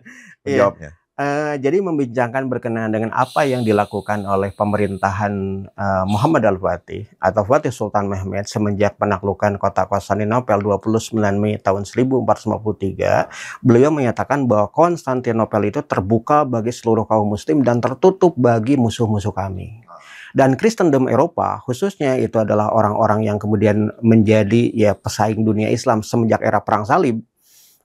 iya. jawabnya. Uh, eh, jadi membincangkan berkenaan dengan apa yang dilakukan oleh pemerintahan uh, Muhammad Al-Fatih atau Fatih Sultan Mehmed semenjak penaklukan kota Konstantinopel 29 Mei tahun 1453, beliau menyatakan bahwa Konstantinopel itu terbuka bagi seluruh kaum muslim dan tertutup bagi musuh-musuh kami. Dan Kristendom Eropa khususnya itu adalah orang-orang yang kemudian menjadi ya pesaing dunia Islam semenjak era Perang Salib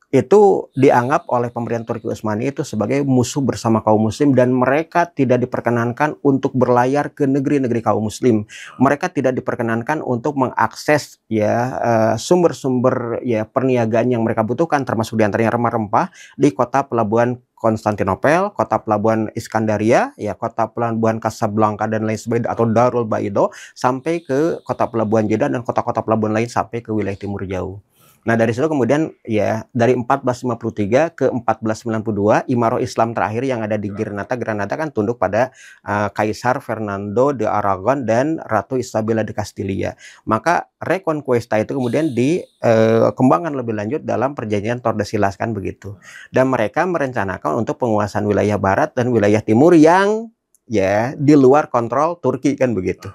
itu dianggap oleh pemerintah Turki Utsmani itu sebagai musuh bersama kaum muslim dan mereka tidak diperkenankan untuk berlayar ke negeri-negeri kaum muslim. Mereka tidak diperkenankan untuk mengakses ya eh, sumber-sumber ya perniagaan yang mereka butuhkan termasuk diantaranya rempah-rempah di kota pelabuhan Konstantinopel, kota pelabuhan Iskandaria, ya kota pelabuhan Casablanca dan lain sebagainya atau Darul Baido sampai ke kota pelabuhan Jeddah dan kota-kota pelabuhan lain sampai ke wilayah timur jauh. Nah dari situ kemudian ya dari 1453 ke 1492 Imaro Islam terakhir yang ada di ya. Granada, Granada kan tunduk pada uh, Kaisar Fernando de Aragon dan Ratu Isabella de Castilia Maka Reconquista itu kemudian dikembangkan eh, uh, lebih lanjut dalam perjanjian Tordesillas kan begitu. Dan mereka merencanakan untuk penguasaan wilayah barat dan wilayah timur yang ya di luar kontrol Turki kan begitu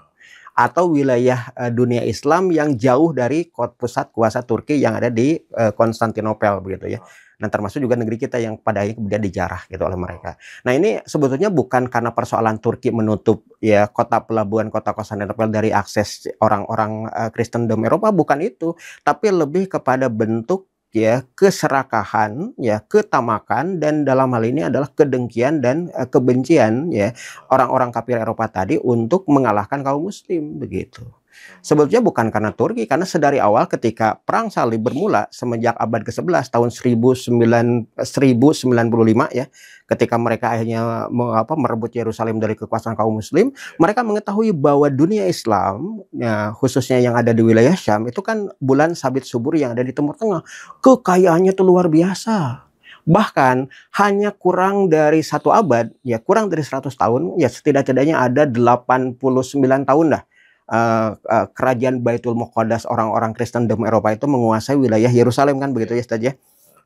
atau wilayah eh, dunia Islam yang jauh dari pusat kuasa Turki yang ada di eh, Konstantinopel begitu ya. Dan termasuk juga negeri kita yang pada akhirnya kemudian dijarah gitu oleh mereka. Nah ini sebetulnya bukan karena persoalan Turki menutup ya kota pelabuhan kota Konstantinopel dari akses orang-orang Kristen eh, Kristendom Eropa bukan itu, tapi lebih kepada bentuk ya keserakahan ya ketamakan dan dalam hal ini adalah kedengkian dan uh, kebencian ya orang-orang kafir Eropa tadi untuk mengalahkan kaum muslim begitu. Hmm. Sebetulnya bukan karena Turki, karena sedari awal ketika Perang Salib bermula semenjak abad ke-11 tahun 1095 ya, ketika mereka akhirnya apa, merebut Yerusalem dari kekuasaan kaum muslim, ya. mereka mengetahui bahwa dunia Islam, ya, khususnya yang ada di wilayah Syam, itu kan bulan sabit subur yang ada di Timur Tengah. Kekayaannya itu luar biasa bahkan hanya kurang dari satu abad ya kurang dari 100 tahun ya setidak-tidaknya ada 89 tahun dah Eh, eh, kerajaan Baitul Muqaddas orang-orang Kristen di Eropa itu menguasai wilayah Yerusalem kan begitu ya Ustaz ya?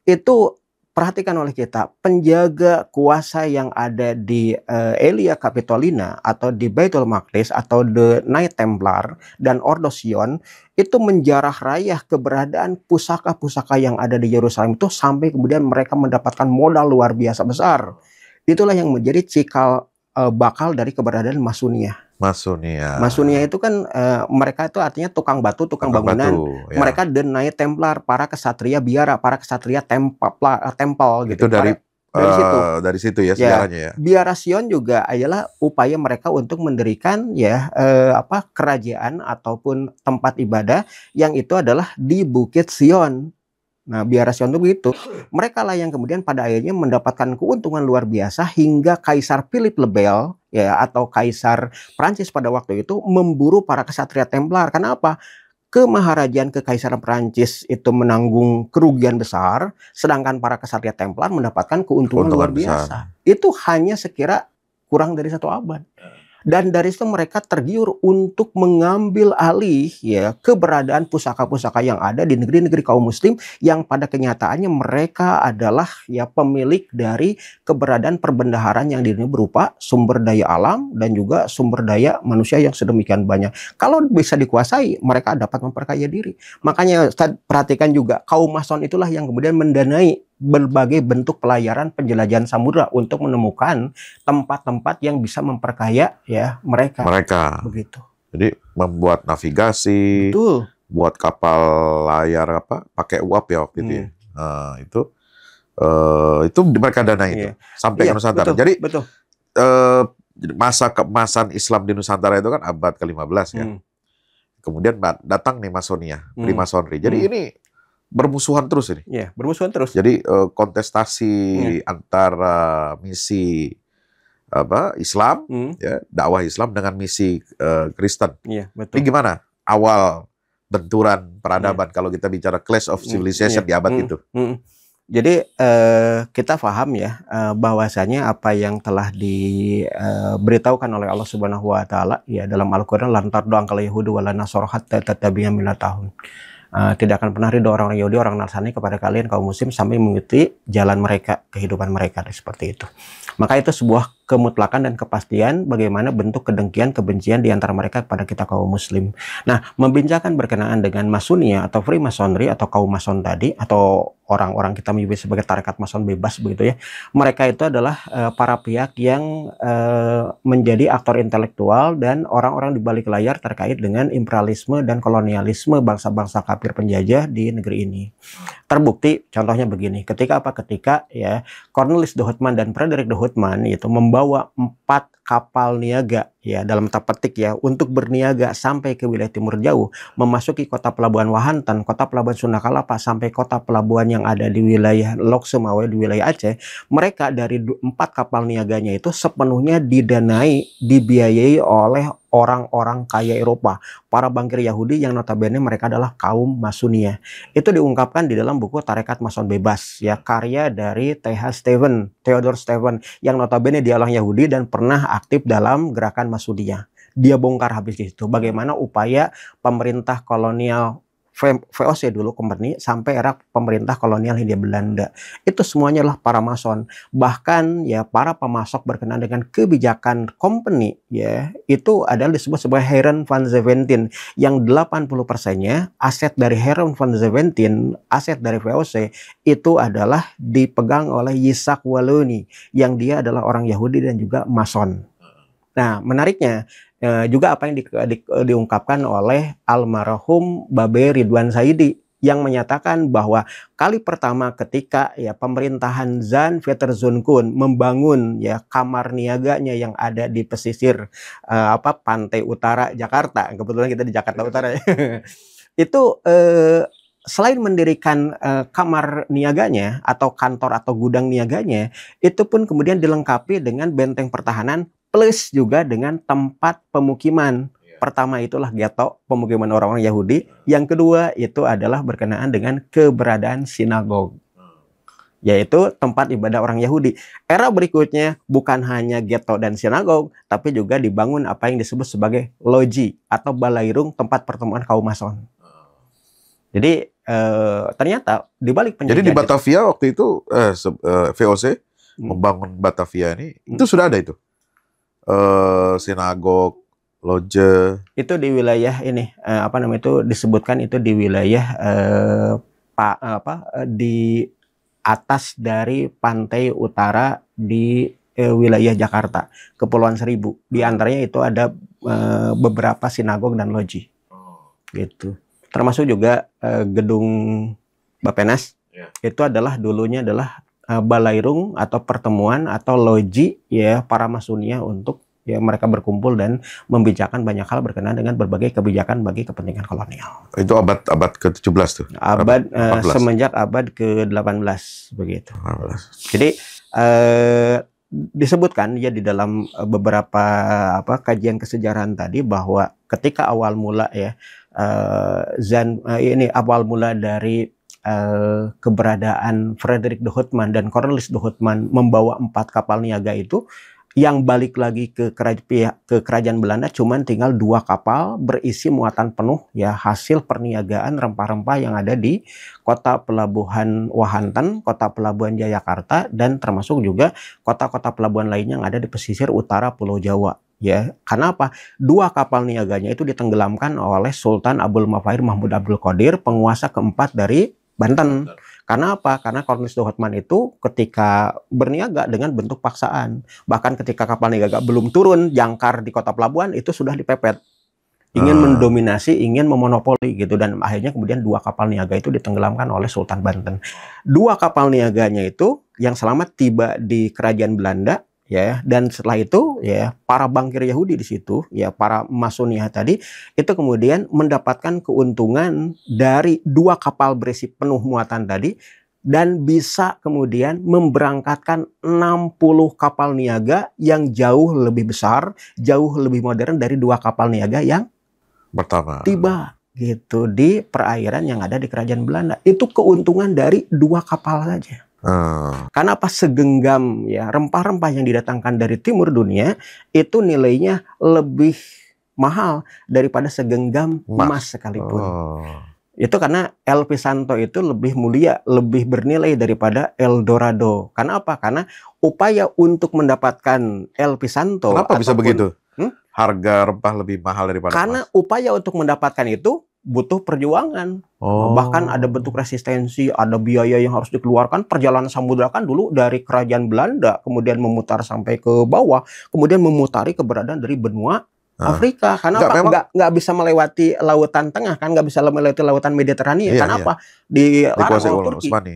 Itu perhatikan oleh kita penjaga kuasa yang ada di uh, Elia Capitolina atau di Baitul Maqdis atau the Knight Templar dan Ordo Sion itu menjarah rayah keberadaan pusaka-pusaka yang ada di Yerusalem itu sampai kemudian mereka mendapatkan modal luar biasa besar. Itulah yang menjadi cikal bakal dari keberadaan Masunia. Masunia. Masunia itu kan uh, mereka itu artinya tukang batu, tukang, tukang bangunan. Batu, ya. Mereka denai Templar, para kesatria biara, para kesatria eh, tempel, tempel gitu. Itu dari para, dari eh, situ. dari situ ya, ya sejarahnya ya. ya. Biara Sion juga adalah upaya mereka untuk mendirikan ya uh, apa kerajaan ataupun tempat ibadah yang itu adalah di Bukit Sion. Nah, biara Sion itu begitu. Mereka lah yang kemudian pada akhirnya mendapatkan keuntungan luar biasa hingga Kaisar Philip Lebel ya atau kaisar Prancis pada waktu itu memburu para kesatria Templar. Karena apa? Kemaharajaan kekaisaran Prancis itu menanggung kerugian besar, sedangkan para kesatria Templar mendapatkan keuntungan, keuntungan luar biasa. Besar. Itu hanya sekira kurang dari satu abad. Ya dan dari situ mereka tergiur untuk mengambil alih ya keberadaan pusaka-pusaka yang ada di negeri-negeri kaum muslim yang pada kenyataannya mereka adalah ya pemilik dari keberadaan perbendaharaan yang dirinya berupa sumber daya alam dan juga sumber daya manusia yang sedemikian banyak. Kalau bisa dikuasai, mereka dapat memperkaya diri. Makanya perhatikan juga kaum Mason itulah yang kemudian mendanai berbagai bentuk pelayaran penjelajahan samudra untuk menemukan tempat-tempat yang bisa memperkaya ya mereka. Mereka. Begitu. Jadi membuat navigasi. Betul. Buat kapal layar apa? Pakai uap ya waktu hmm. itu. Ya. Hmm. Nah, itu uh, itu mereka dana itu yeah. sampai yeah, ke iya, Nusantara. Betul, Jadi betul. Uh, masa keemasan Islam di Nusantara itu kan abad ke-15 ya. Hmm. Kemudian datang nih Masonia, hmm. Primasonri. Jadi hmm. ini bermusuhan terus ini. Iya, bermusuhan terus. Jadi eh, kontestasi hmm. antara misi apa Islam, hmm. ya, dakwah Islam dengan misi uh, Kristen. Iya, betul. Ini gimana awal benturan peradaban iya. kalau kita bicara clash of hmm, civilization iya. di abad hmm. itu? Hmm. Jadi uh, kita paham ya uh, bahwasanya apa yang telah diberitahukan oleh Allah Subhanahu wa taala ya dalam Al-Qur'an lantar doang kalau Yahudi wala nasor hatta mila tahun Eh, tidak akan pernah ridho orang-orang Yahudi, orang Nasrani kepada kalian kaum muslim sampai mengikuti jalan mereka, kehidupan mereka seperti itu. Maka itu sebuah kemutlakan dan kepastian bagaimana bentuk kedengkian, kebencian di antara mereka kepada kita kaum muslim. Nah, membincangkan berkenaan dengan masunia ya, atau freemasonry atau kaum mason tadi atau orang-orang kita menyebut sebagai tarekat mason bebas begitu ya. Mereka itu adalah uh, para pihak yang uh, menjadi aktor intelektual dan orang-orang di balik layar terkait dengan imperialisme dan kolonialisme bangsa-bangsa kafir penjajah di negeri ini. Terbukti contohnya begini, ketika apa ketika ya Cornelis de Houtman dan Frederick de Houtman itu membangun membawa empat kapal niaga ya dalam tanda petik ya untuk berniaga sampai ke wilayah timur jauh memasuki kota pelabuhan Wahantan, kota pelabuhan Sunda sampai kota pelabuhan yang ada di wilayah Lok Sumawe di wilayah Aceh, mereka dari empat kapal niaganya itu sepenuhnya didanai dibiayai oleh orang-orang kaya Eropa, para bangkir Yahudi yang notabene mereka adalah kaum Masunia. Itu diungkapkan di dalam buku Tarekat Mason Bebas, ya karya dari TH Steven, Theodore Steven, yang notabene dialah Yahudi dan pernah aktif dalam gerakan Sudia. Dia bongkar habis di situ bagaimana upaya pemerintah kolonial VOC dulu company sampai era pemerintah kolonial Hindia Belanda. Itu semuanya lah para mason. Bahkan ya para pemasok berkenaan dengan kebijakan company ya itu adalah disebut sebagai Heron van Zeventin yang 80 persennya aset dari Heron van Zeventin, aset dari VOC itu adalah dipegang oleh Yisak Waloni yang dia adalah orang Yahudi dan juga mason. Nah, menariknya eh, juga apa yang di, di, diungkapkan oleh almarhum Babe Ridwan Saidi yang menyatakan bahwa kali pertama ketika ya pemerintahan Zan Peter Zunkun membangun ya kamar niaganya yang ada di pesisir eh, apa pantai utara Jakarta kebetulan kita di Jakarta Utara ya. (laughs) itu eh, selain mendirikan uh, kamar niaganya atau kantor atau gudang niaganya, itu pun kemudian dilengkapi dengan benteng pertahanan plus juga dengan tempat pemukiman. Iya. Pertama itulah ghetto, pemukiman orang-orang Yahudi. Yang kedua itu adalah berkenaan dengan keberadaan sinagog hmm. yaitu tempat ibadah orang Yahudi. Era berikutnya bukan hanya ghetto dan sinagog, tapi juga dibangun apa yang disebut sebagai loji atau balairung tempat pertemuan kaum Mason. Jadi eh, ternyata di balik Jadi di Batavia waktu itu eh, eh VOC hmm. membangun Batavia ini hmm. itu sudah ada itu eh, sinagog, loge. Itu di wilayah ini eh, apa namanya itu disebutkan itu di wilayah pa, apa di atas dari pantai utara di wilayah Jakarta, Kepulauan Seribu. Di hmm. antaranya itu ada beberapa sinagog dan loji. Oh. Gitu termasuk juga uh, gedung Bapenas yeah. itu adalah dulunya adalah uh, eh, balairung atau pertemuan atau loji ya para masunia untuk ya mereka berkumpul dan membicarakan banyak hal berkenaan dengan berbagai kebijakan bagi kepentingan kolonial. Itu abad abad ke-17 tuh. Abad, abad uh, semenjak abad ke-18 begitu. 18. Jadi uh, disebutkan ya di dalam beberapa apa kajian kesejarahan tadi bahwa ketika awal mula ya uh, uh, ini awal mula dari uh, keberadaan Frederick de Houtman dan Cornelis de Houtman membawa empat kapal niaga itu yang balik lagi ke kerajaan, ke kerajaan Belanda cuman tinggal dua kapal berisi muatan penuh ya hasil perniagaan rempah-rempah yang ada di kota pelabuhan Wahanten, kota pelabuhan Jayakarta dan termasuk juga kota-kota pelabuhan lainnya yang ada di pesisir utara Pulau Jawa ya karena apa dua kapal niaganya itu ditenggelamkan oleh Sultan Abdul Mafair Mahmud Abdul Qadir penguasa keempat dari Banten karena apa karena Cornelis Dohotman itu ketika berniaga dengan bentuk paksaan bahkan ketika kapal niaga belum turun jangkar di kota pelabuhan itu sudah dipepet ingin ah. mendominasi, ingin memonopoli gitu dan akhirnya kemudian dua kapal niaga itu ditenggelamkan oleh Sultan Banten. Dua kapal niaganya itu yang selamat tiba di kerajaan Belanda ya dan setelah itu ya para bankir Yahudi di situ ya para Masonia tadi itu kemudian mendapatkan keuntungan dari dua kapal berisi penuh muatan tadi dan bisa kemudian memberangkatkan 60 kapal niaga yang jauh lebih besar, jauh lebih modern dari dua kapal niaga yang pertama tiba gitu di perairan yang ada di kerajaan Belanda. Itu keuntungan dari dua kapal saja. Hmm. Karena apa segenggam ya rempah-rempah yang didatangkan dari timur dunia itu nilainya lebih mahal daripada segenggam emas, emas sekalipun. Oh. Itu karena El Pisanto itu lebih mulia, lebih bernilai daripada El Dorado. Karena apa? Karena upaya untuk mendapatkan El Pisanto. Kenapa ataupun, bisa begitu? Hmm? Harga rempah lebih mahal daripada Karena emas. upaya untuk mendapatkan itu butuh perjuangan. Oh. Bahkan ada bentuk resistensi, ada biaya yang harus dikeluarkan. Perjalanan samudera kan dulu dari kerajaan Belanda, kemudian memutar sampai ke bawah, kemudian memutari keberadaan dari benua ah. Afrika. Karena nggak, apa? Nggak, nggak bisa melewati lautan tengah kan, nggak bisa melewati lautan Mediterania. Iya, Karena iya. apa? Di Dikuasai oleh Utsmani.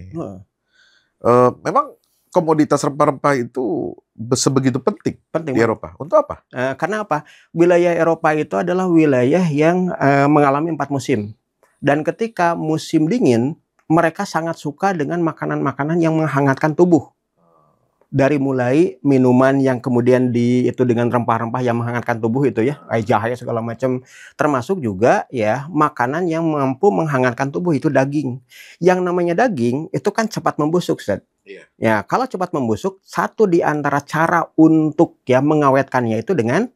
Eh, memang komoditas rempah-rempah itu sebegitu penting, penting di Eropa. Untuk apa? Uh, karena apa? Wilayah Eropa itu adalah wilayah yang uh, mengalami empat musim dan ketika musim dingin, mereka sangat suka dengan makanan-makanan yang menghangatkan tubuh. Dari mulai minuman yang kemudian di itu dengan rempah-rempah yang menghangatkan tubuh itu ya, kayak jahe segala macam, termasuk juga ya makanan yang mampu menghangatkan tubuh itu daging. Yang namanya daging itu kan cepat membusuk, set. Iya. Ya, kalau cepat membusuk, satu di antara cara untuk ya mengawetkannya itu dengan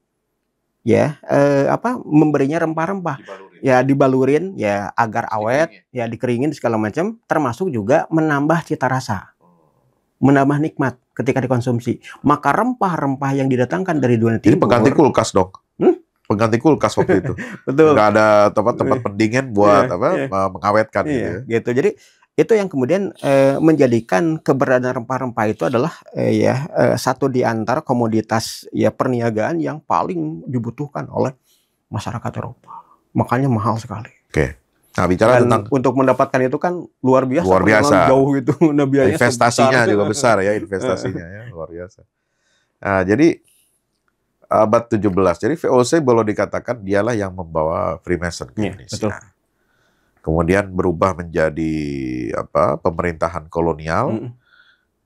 ya eh, apa memberinya rempah-rempah ya dibalurin ya agar awet dikeringin. Ya? ya dikeringin segala macam termasuk juga menambah cita rasa oh. menambah nikmat ketika dikonsumsi maka rempah-rempah yang didatangkan dari dunia timur ini pengganti kulkas dok hmm? pengganti kulkas waktu itu (laughs) betul nggak ada tempat-tempat iya. pendingin buat yeah, apa yeah. Iya. mengawetkan yeah, gitu iya, ya. gitu jadi itu yang kemudian eh, menjadikan keberadaan rempah-rempah itu adalah eh, ya eh, satu di antara komoditas ya perniagaan yang paling dibutuhkan oleh masyarakat Eropa makanya mahal sekali. Oke. Nah, bicara Dan tentang untuk mendapatkan itu kan luar biasa. Luar biasa. Jauh itu nah, (laughs) investasinya sebesar. juga besar ya investasinya ya, luar biasa. Nah, jadi abad 17. Jadi VOC boleh dikatakan dialah yang membawa Freemason ke iya, Indonesia. betul. Kemudian berubah menjadi apa? pemerintahan kolonial. Mm.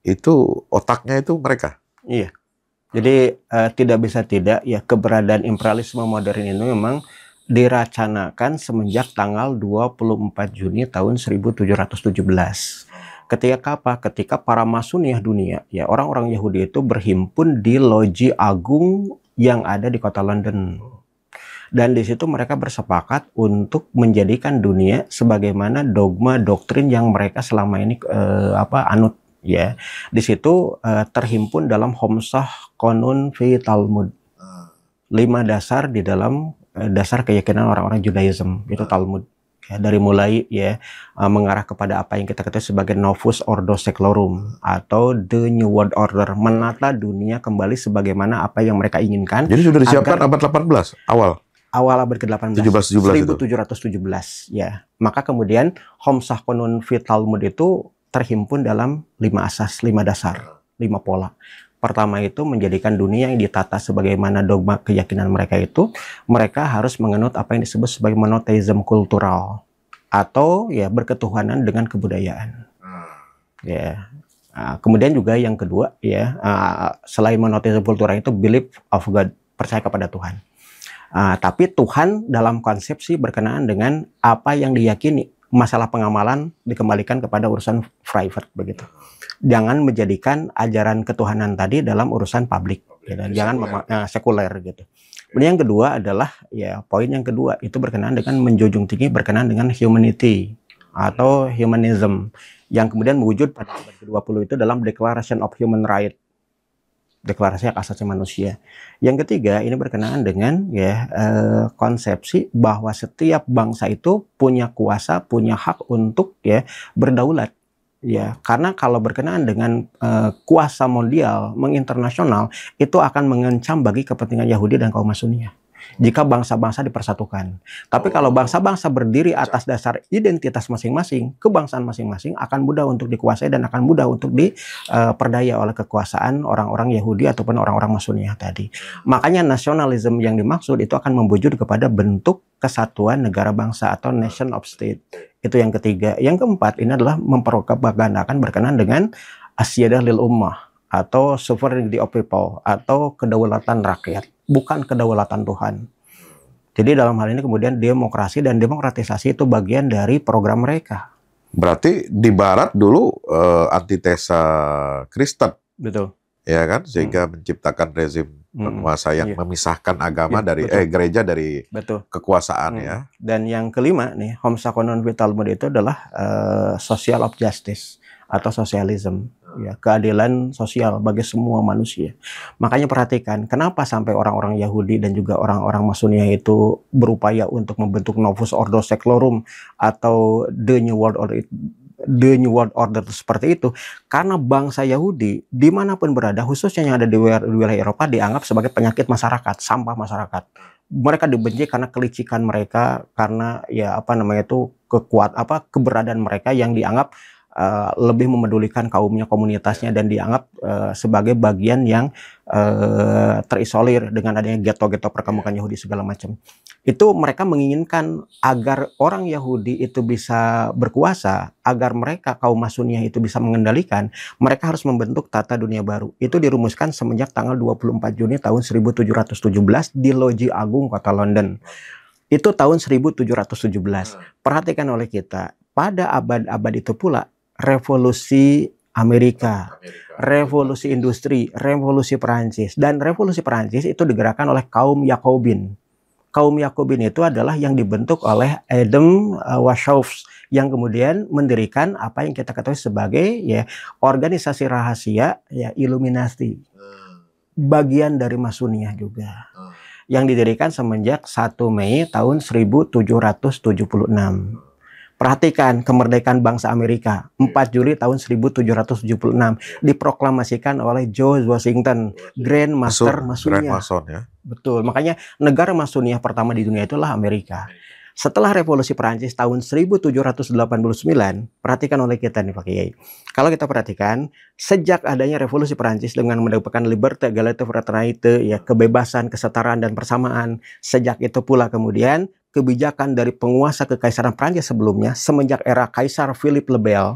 Itu otaknya itu mereka. Iya. Jadi uh, tidak bisa tidak ya keberadaan imperialisme modern ini memang diracanakan semenjak tanggal 24 Juni tahun 1717. Ketika apa? Ketika para masuniah dunia, ya orang-orang Yahudi itu berhimpun di loji agung yang ada di kota London. Dan di situ mereka bersepakat untuk menjadikan dunia sebagaimana dogma doktrin yang mereka selama ini eh, apa anut ya. Di situ eh, terhimpun dalam Homsah Konun fi Talmud. Lima dasar di dalam Eh, dasar keyakinan orang-orang Judaism itu ah. Talmud ya, dari mulai ya eh, mengarah kepada apa yang kita ketahui sebagai Novus Ordo Seclorum atau the New World Order menata dunia kembali sebagaimana apa yang mereka inginkan. Jadi sudah disiapkan abad 18 awal awal abad ke-18 17, 17, 1717 ya. Maka kemudian Homsah Konun Fit Talmud itu terhimpun dalam lima asas, lima dasar, lima pola. Pertama itu menjadikan dunia yang ditata sebagaimana dogma keyakinan mereka itu, mereka harus mengenut apa yang disebut sebagai monoteisme kultural atau ya berketuhanan dengan kebudayaan. Hmm. Ya. Yeah. nah, kemudian juga yang kedua ya, uh, selain monoteisme kultural itu belief of God, percaya kepada Tuhan. Uh, tapi Tuhan dalam konsepsi berkenaan dengan apa yang diyakini, masalah pengamalan dikembalikan kepada urusan private begitu jangan menjadikan ajaran ketuhanan tadi dalam urusan publik, gitu. Ya, jangan sekuler. Eh, sekuler gitu. Kemudian yang kedua adalah ya poin yang kedua itu berkenaan dengan menjunjung tinggi berkenaan dengan humanity atau humanism yang kemudian mewujud pada abad ke-20 itu dalam Declaration of Human Rights deklarasi hak asasi manusia. Yang ketiga ini berkenaan dengan ya eh, konsepsi bahwa setiap bangsa itu punya kuasa, punya hak untuk ya berdaulat ya karena kalau berkenaan dengan uh, kuasa mondial menginternasional itu akan mengancam bagi kepentingan Yahudi dan kaum Masunia jika bangsa-bangsa dipersatukan. Tapi oh. kalau bangsa-bangsa berdiri atas dasar identitas masing-masing, kebangsaan masing-masing akan mudah untuk dikuasai dan akan mudah untuk diperdaya eh, oleh kekuasaan orang-orang Yahudi ataupun orang-orang Masuniah tadi. Makanya nasionalisme yang dimaksud itu akan membujur kepada bentuk kesatuan negara bangsa atau nation of state. Itu yang ketiga. Yang keempat ini adalah akan berkenan dengan asyadah lil ummah atau sovereignty of people atau kedaulatan rakyat bukan kedaulatan Tuhan. Jadi dalam hal ini kemudian demokrasi dan demokratisasi itu bagian dari program mereka. Berarti di Barat dulu uh, antitesa Kristen. Betul. Ya kan, sehingga hmm. menciptakan rezim hmm. penguasa yang iya. memisahkan agama iya, dari eh gereja dari betul. kekuasaan hmm. ya. Dan yang kelima nih, Homsakonon vitalmud itu adalah uh, social of justice atau sosialisme ya keadilan sosial bagi semua manusia. Makanya perhatikan kenapa sampai orang-orang Yahudi dan juga orang-orang Masunia itu berupaya untuk membentuk Novus Ordo Seclorum atau the New World Order The New World Order seperti itu karena bangsa Yahudi dimanapun berada khususnya yang ada di wilayah Eropa dianggap sebagai penyakit masyarakat sampah masyarakat mereka dibenci karena kelicikan mereka karena ya apa namanya itu kekuat apa keberadaan mereka yang dianggap Eh, lebih memedulikan kaumnya komunitasnya dan dianggap uh, sebagai bagian yang uh, terisolir dengan adanya ghetto-ghetto perkampungan Yahudi segala macam. Itu mereka menginginkan agar orang Yahudi itu bisa berkuasa, agar mereka kaum Masunia itu bisa mengendalikan, mereka harus membentuk tata dunia baru. Itu dirumuskan semenjak tanggal 24 Juni tahun 1717 di Loji Agung kota London. Itu tahun 1717. Hmm. Perhatikan oleh kita, pada abad-abad itu pula revolusi Amerika, revolusi industri, revolusi Perancis dan revolusi Perancis itu digerakkan oleh kaum Yakobin. Kaum Yakobin itu adalah yang dibentuk oleh Adam eh, Wachowski yang kemudian mendirikan apa yang kita ketahui sebagai ya organisasi rahasia ya Illuminati. Hmm. Bagian dari Masuniah juga. Hmm. Yang didirikan semenjak 1 Mei tahun 1776 Perhatikan kemerdekaan bangsa Amerika 4 iya. Juli tahun 1776 diproklamasikan oleh George Washington iya. Grand Master Masonia. Grand Mason, ya. Betul. Makanya negara Masonia pertama di dunia itulah Amerika. Setelah revolusi Perancis tahun 1789, perhatikan oleh kita nih Pak Kiai. Kalau kita perhatikan, sejak adanya revolusi Perancis dengan mendapatkan liberté, égalité, fraternité, ya kebebasan, kesetaraan dan persamaan, sejak itu pula kemudian kebijakan dari penguasa kekaisaran Prancis sebelumnya semenjak era Kaisar Philip le Bel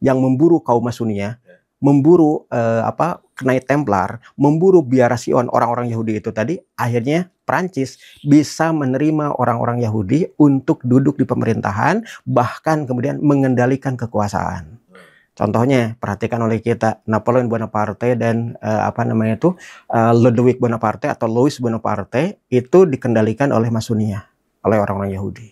yang memburu kaum Masunia, memburu eh, apa Knight Templar, memburu biara Sion orang-orang Yahudi itu tadi, akhirnya Prancis bisa menerima orang-orang Yahudi untuk duduk di pemerintahan bahkan kemudian mengendalikan kekuasaan. Contohnya perhatikan oleh kita Napoleon Bonaparte dan uh, apa namanya itu uh, Ludwig Bonaparte atau Louis Bonaparte itu dikendalikan oleh Masunia oleh orang-orang Yahudi.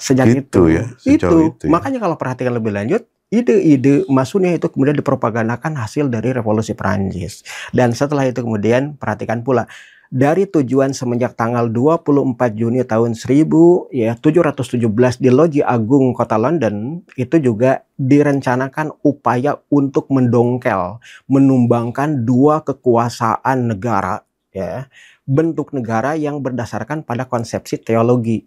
Sejak gitu, itu, ya, itu, itu ya. makanya kalau perhatikan lebih lanjut, ide-ide masunya itu kemudian dipropagandakan hasil dari revolusi Perancis. Dan setelah itu kemudian perhatikan pula dari tujuan semenjak tanggal 24 Juni tahun 1000 ya 717 di Loji Agung kota London itu juga direncanakan upaya untuk mendongkel menumbangkan dua kekuasaan negara ya bentuk negara yang berdasarkan pada konsepsi teologi.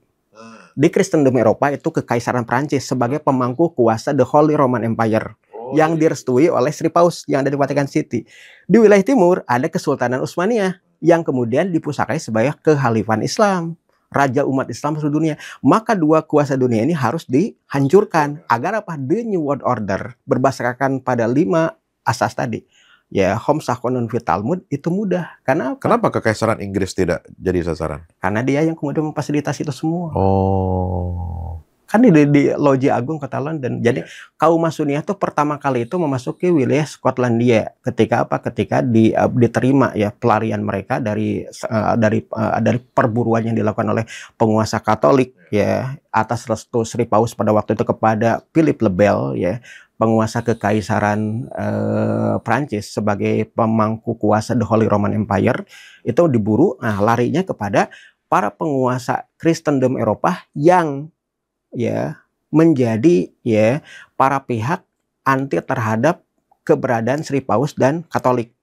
Di Kristen Kristendom Eropa itu kekaisaran Prancis sebagai pemangku kuasa The Holy Roman Empire oh, yang iya. direstui oleh Sri Paus yang ada di Vatican City. Di wilayah timur ada Kesultanan Utsmaniyah yang kemudian dipusakai sebagai kehalifan Islam raja umat Islam seluruh dunia. Maka dua kuasa dunia ini harus dihancurkan agar apa? The New World Order berbasarkan pada lima asas tadi ya homsakonon fi Talmud itu mudah. Karena apa? Kenapa kekaisaran Inggris tidak jadi sasaran? Karena dia yang kemudian memfasilitasi itu semua. Oh. Kan di, di Loji Agung kota London. Jadi iya. kaum Masunia itu pertama kali itu memasuki wilayah Skotlandia ketika apa? Ketika di, uh, diterima ya pelarian mereka dari uh, dari uh, dari perburuan yang dilakukan oleh penguasa Katolik ya atas restu Sri Paus pada waktu itu kepada Philip Lebel ya penguasa kekaisaran eh, Prancis sebagai pemangku kuasa The Holy Roman Empire itu diburu nah larinya kepada para penguasa Kristendom Eropa yang ya menjadi ya para pihak anti terhadap keberadaan Sri Paus dan Katolik.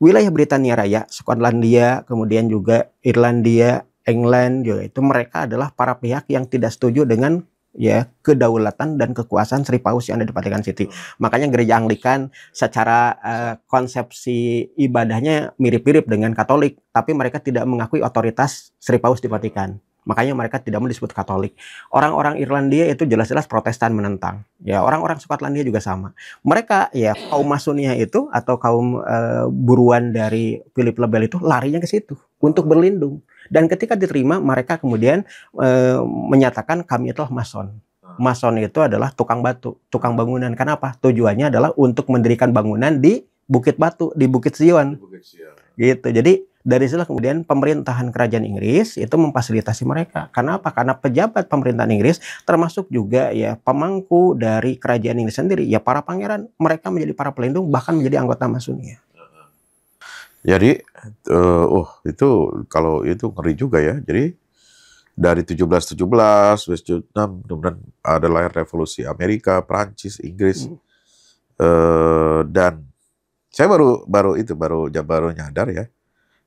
Wilayah Britania Raya, Skotlandia, kemudian juga Irlandia, England juga itu mereka adalah para pihak yang tidak setuju dengan ya kedaulatan dan kekuasaan Sri Paus yang ada di Vatican City. Hmm. Makanya gereja Anglikan secara uh, konsepsi ibadahnya mirip-mirip dengan Katolik, tapi mereka tidak mengakui otoritas Sri Paus di Vatikan. Makanya mereka tidak mau disebut Katolik. Orang-orang Irlandia itu jelas-jelas Protestan menentang. Ya, orang-orang Skotlandia juga sama. Mereka ya kaum Masonia itu atau kaum uh, buruan dari Philip Lebel itu larinya ke situ untuk berlindung. Dan ketika diterima, mereka kemudian e, menyatakan kami telah mason. Ah. Mason itu adalah tukang batu, tukang bangunan. Kenapa? Tujuannya adalah untuk mendirikan bangunan di Bukit Batu, di Bukit Sion. Gitu. Jadi dari situlah kemudian pemerintahan kerajaan Inggris itu memfasilitasi mereka. Karena apa? Karena pejabat pemerintahan Inggris termasuk juga ya pemangku dari kerajaan Inggris sendiri, ya para pangeran, mereka menjadi para pelindung bahkan menjadi anggota masuknya jadi, eh, uh, oh itu kalau itu ngeri juga ya. Jadi dari 1717, 1776, kemudian ada lahir revolusi Amerika, Prancis, Inggris, hmm. uh, dan saya baru baru itu baru baru nyadar ya.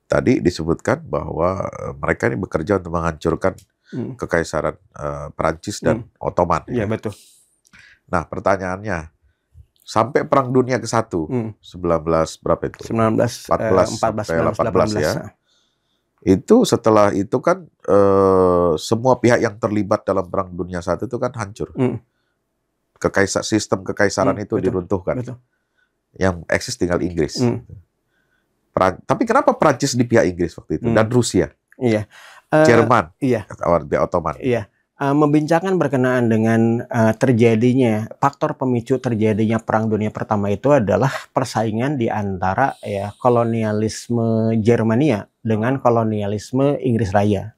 Tadi disebutkan bahwa eh, mereka ini bekerja untuk menghancurkan hmm. kekaisaran uh, Prancis dan hmm. Ottoman. Iya ya, betul. Nah pertanyaannya, sampai perang dunia ke 1 hmm. 19 berapa itu 19 14 eh, 14 19, 18, 18 ya itu setelah itu kan eh, semua pihak yang terlibat dalam perang dunia satu itu kan hancur hmm. Kekaisa, sistem kekaisaran hmm, itu betul, diruntuhkan betul. yang eksis tinggal Inggris hmm. pra, tapi kenapa Prancis di pihak Inggris waktu itu hmm. dan Rusia iya Jerman. uh, Jerman iya di Ottoman iya Uh, uh, membincangkan berkenaan dengan uh, terjadinya faktor pemicu terjadinya Perang Dunia Pertama itu adalah persaingan di antara ya kolonialisme Jermania dengan kolonialisme Inggris Raya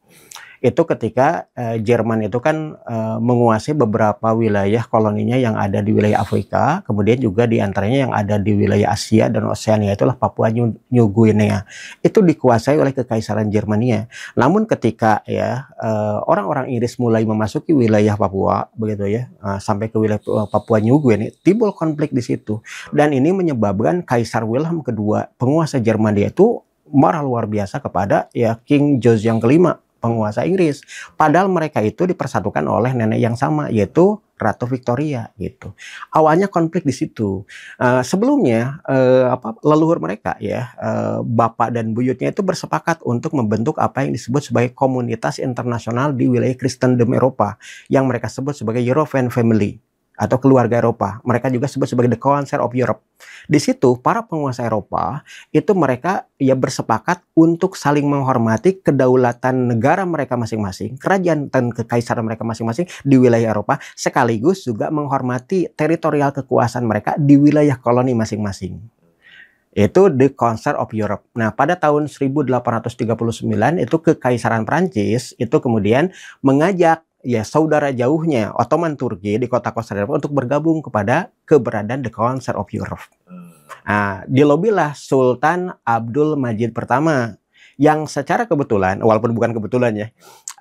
itu ketika eh, Jerman itu kan eh, menguasai beberapa wilayah koloninya yang ada di wilayah Afrika, kemudian juga di antaranya yang ada di wilayah Asia dan Oseania itulah Papua New, New Guinea. Itu dikuasai oleh kekaisaran Jermania. Namun ketika ya orang eh, orang-orang Inggris mulai memasuki wilayah Papua begitu ya, eh, sampai ke wilayah eh, Papua New Guinea, timbul konflik di situ. Dan ini menyebabkan Kaisar Wilhelm II, penguasa Jermania itu marah luar biasa kepada ya King George yang kelima penguasa Inggris. Padahal mereka itu dipersatukan oleh nenek yang sama yaitu Ratu Victoria gitu. Awalnya konflik di situ. Uh, sebelumnya uh, apa leluhur mereka ya uh, bapak dan buyutnya itu bersepakat untuk membentuk apa yang disebut sebagai komunitas internasional di wilayah Kristen Eropa yang mereka sebut sebagai European Family atau keluarga Eropa. Mereka juga sebut sebagai the Council of Europe. Di situ para penguasa Eropa itu mereka ya bersepakat untuk saling menghormati kedaulatan negara mereka masing-masing, kerajaan dan kekaisaran mereka masing-masing di wilayah Eropa, sekaligus juga menghormati teritorial kekuasaan mereka di wilayah koloni masing-masing. Itu The Concert of Europe. Nah, pada tahun 1839 itu kekaisaran Prancis itu kemudian mengajak ya saudara jauhnya Ottoman Turki di kota Konstantinopel untuk bergabung kepada keberadaan The Council of Europe. Nah, hmm. dilobilah Sultan Abdul Majid pertama yang secara kebetulan walaupun bukan kebetulan ya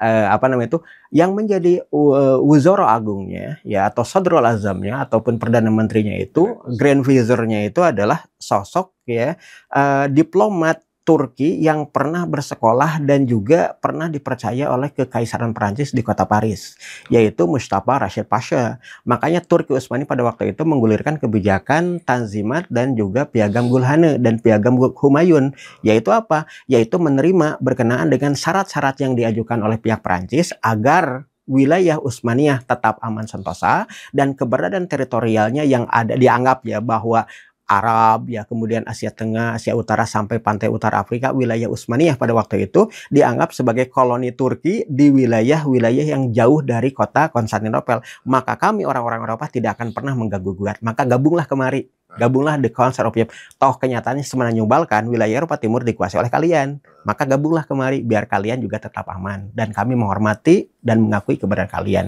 eh, apa namanya itu yang menjadi uh, eh, wuzoro agungnya ya atau sodrol azamnya ataupun perdana menterinya itu iya, iya. grand viziernya itu adalah sosok ya eh, diplomat Turki yang pernah bersekolah dan juga pernah dipercaya oleh Kekaisaran Prancis di kota Paris, yaitu Mustafa Rashid Pasha. Makanya Turki Utsmani pada waktu itu menggulirkan kebijakan Tanzimat dan juga Piagam Gulhane dan Piagam Humayun, yaitu apa? Yaitu menerima berkenaan dengan syarat-syarat yang diajukan oleh pihak Prancis agar wilayah Utsmaniyah tetap aman sentosa dan keberadaan teritorialnya yang ada dianggap ya bahwa Arab, ya kemudian Asia Tengah, Asia Utara sampai pantai utara Afrika, wilayah Utsmaniyah pada waktu itu dianggap sebagai koloni Turki di wilayah-wilayah yang jauh dari kota Konstantinopel. Maka kami orang-orang Eropa tidak akan pernah mengganggu gugat. Maka gabunglah kemari. Gabunglah the concert of Europe. Toh kenyataannya semenanjung Balkan, wilayah Eropa Timur dikuasai oleh kalian. Maka gabunglah kemari biar kalian juga tetap aman dan kami menghormati dan mengakui keberadaan kalian.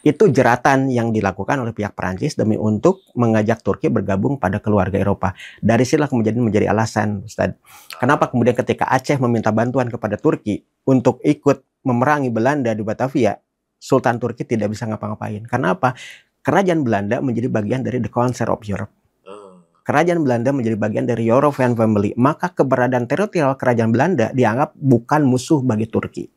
Itu jeratan yang dilakukan oleh pihak Perancis demi untuk mengajak Turki bergabung pada keluarga Eropa. Dari silah kemudian menjadi alasan, Ustaz. Kenapa kemudian ketika Aceh meminta bantuan kepada Turki untuk ikut memerangi Belanda di Batavia, Sultan Turki tidak bisa ngapa-ngapain. Kenapa? Kerajaan Belanda menjadi bagian dari The Concert of Europe kerajaan Belanda menjadi bagian dari European Family, maka keberadaan teritorial kerajaan Belanda dianggap bukan musuh bagi Turki.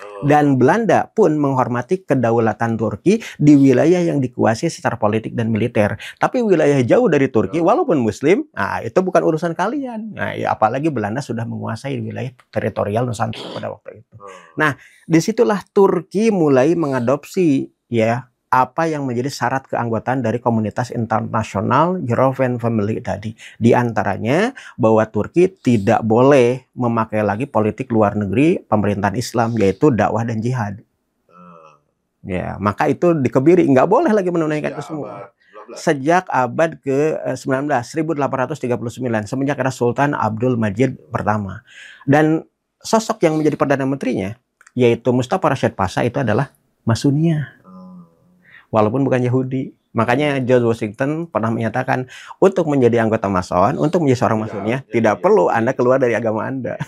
Oh. Dan Belanda pun menghormati kedaulatan Turki di wilayah yang dikuasai secara politik dan militer. Tapi wilayah jauh dari Turki, oh. walaupun Muslim, nah itu bukan urusan kalian. Nah, ya apalagi Belanda sudah menguasai wilayah teritorial Nusantara pada waktu itu. Oh. Nah, disitulah Turki mulai mengadopsi ya apa yang menjadi syarat keanggotaan dari komunitas internasional European Family tadi. Di antaranya bahwa Turki tidak boleh memakai lagi politik luar negeri pemerintahan Islam yaitu dakwah dan jihad. Ya, maka itu dikebiri, nggak boleh lagi menunaikan ya, itu semua. Abad sejak abad ke-19 1839 eh, semenjak era Sultan Abdul Majid pertama. Dan sosok yang menjadi perdana menterinya yaitu Mustafa Rashid Pasha itu adalah Masunia walaupun bukan Yahudi. Makanya George Washington pernah menyatakan untuk menjadi anggota Mason, untuk menjadi seorang ya, Masonnya ya, tidak ya, perlu ya. Anda keluar dari agama Anda.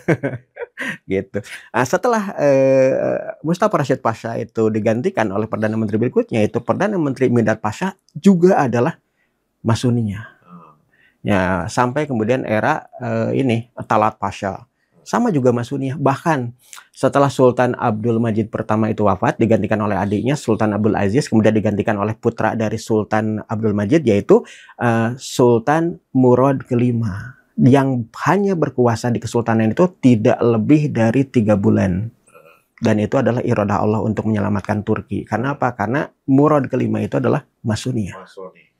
(laughs) gitu. Nah, setelah eh, Mustafa Rashid Pasha itu digantikan oleh perdana menteri berikutnya itu perdana menteri Midat Pasha juga adalah Masoninya. Hmm. Ya, sampai kemudian era eh, ini Talat Pasha. Sama juga Masoninya. Bahkan setelah Sultan Abdul Majid pertama itu wafat, digantikan oleh adiknya Sultan Abdul Aziz, kemudian digantikan oleh putra dari Sultan Abdul Majid, yaitu uh, Sultan Murad kelima yang hanya berkuasa di kesultanan itu tidak lebih dari tiga bulan. Dan itu adalah iroda Allah untuk menyelamatkan Turki. Karena apa? Karena Murad kelima itu adalah Masunia. Masunia.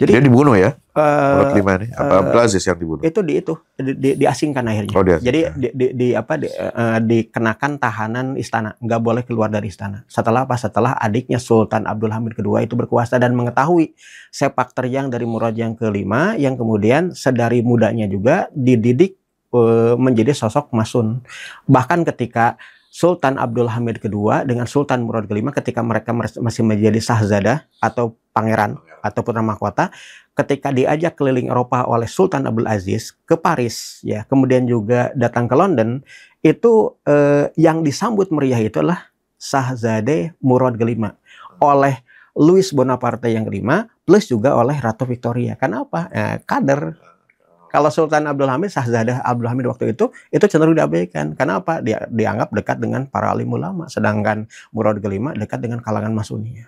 Jadi dia dibunuh ya? Uh, eh, Murad lima ini, Apa uh, eh, Blazis yang dibunuh? Itu di itu di, di, diasingkan akhirnya. Oh, diasingkan. Jadi di, di, di apa di, uh, dikenakan tahanan istana, nggak boleh keluar dari istana. Setelah apa? Setelah adiknya Sultan Abdul Hamid kedua itu berkuasa dan mengetahui sepak terjang dari Murad yang kelima, yang kemudian sedari mudanya juga dididik uh, menjadi sosok masun. Bahkan ketika Sultan Abdul Hamid kedua dengan Sultan Murad kelima ketika mereka masih menjadi sahzada atau pangeran ataupun ramah kota ketika diajak keliling Eropa oleh Sultan Abdul Aziz ke Paris ya kemudian juga datang ke London itu eh, yang disambut meriah itu adalah Sahzade Murad kelima oleh Louis Bonaparte yang kelima plus juga oleh Ratu Victoria kenapa eh, kader kalau Sultan Abdul Hamid Sahzadah Abdul Hamid waktu itu itu cenderung diabaikan karena apa dia dianggap dekat dengan para alim ulama sedangkan Murad kelima dekat dengan kalangan Masunia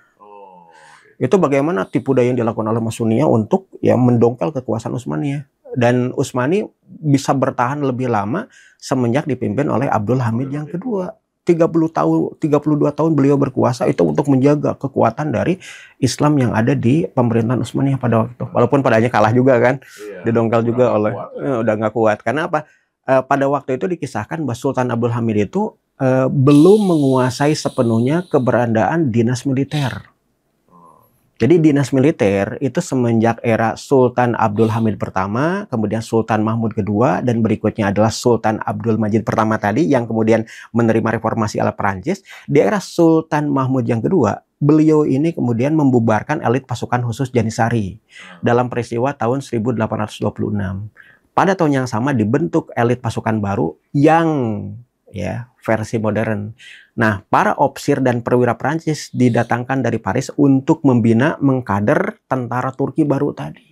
itu bagaimana tipu daya yang dilakukan oleh Masunia untuk ya mendongkel kekuasaan Usmania dan Utsmani bisa bertahan lebih lama semenjak dipimpin oleh Abdul Hamid yang kedua 30 tahun 32 tahun beliau berkuasa itu untuk menjaga kekuatan dari Islam yang ada di pemerintahan Utsmaniyah pada waktu itu walaupun padanya kalah juga kan iya, didongkal juga oleh kuat. Eh, udah nggak kuat karena apa eh, pada waktu itu dikisahkan bahwa Sultan Abdul Hamid itu eh, belum menguasai sepenuhnya keberadaan dinas militer jadi dinas militer itu semenjak era Sultan Abdul Hamid pertama, kemudian Sultan Mahmud kedua, dan berikutnya adalah Sultan Abdul Majid pertama tadi yang kemudian menerima reformasi ala Perancis. Di era Sultan Mahmud yang kedua, beliau ini kemudian membubarkan elit pasukan khusus Janisari dalam peristiwa tahun 1826. Pada tahun yang sama dibentuk elit pasukan baru yang ya versi modern. Nah, para opsir dan perwira Prancis didatangkan dari Paris untuk membina mengkader tentara Turki baru tadi.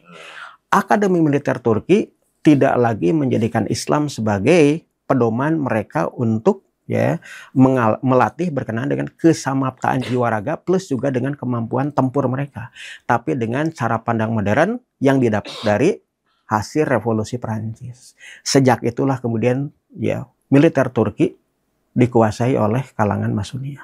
Akademi Militer Turki tidak lagi menjadikan Islam sebagai pedoman mereka untuk ya mengal melatih berkenaan dengan kesamaptaan jiwa raga plus juga dengan kemampuan tempur mereka tapi dengan cara pandang modern yang didapat dari hasil revolusi Prancis sejak itulah kemudian ya militer Turki dikuasai oleh kalangan Masunia.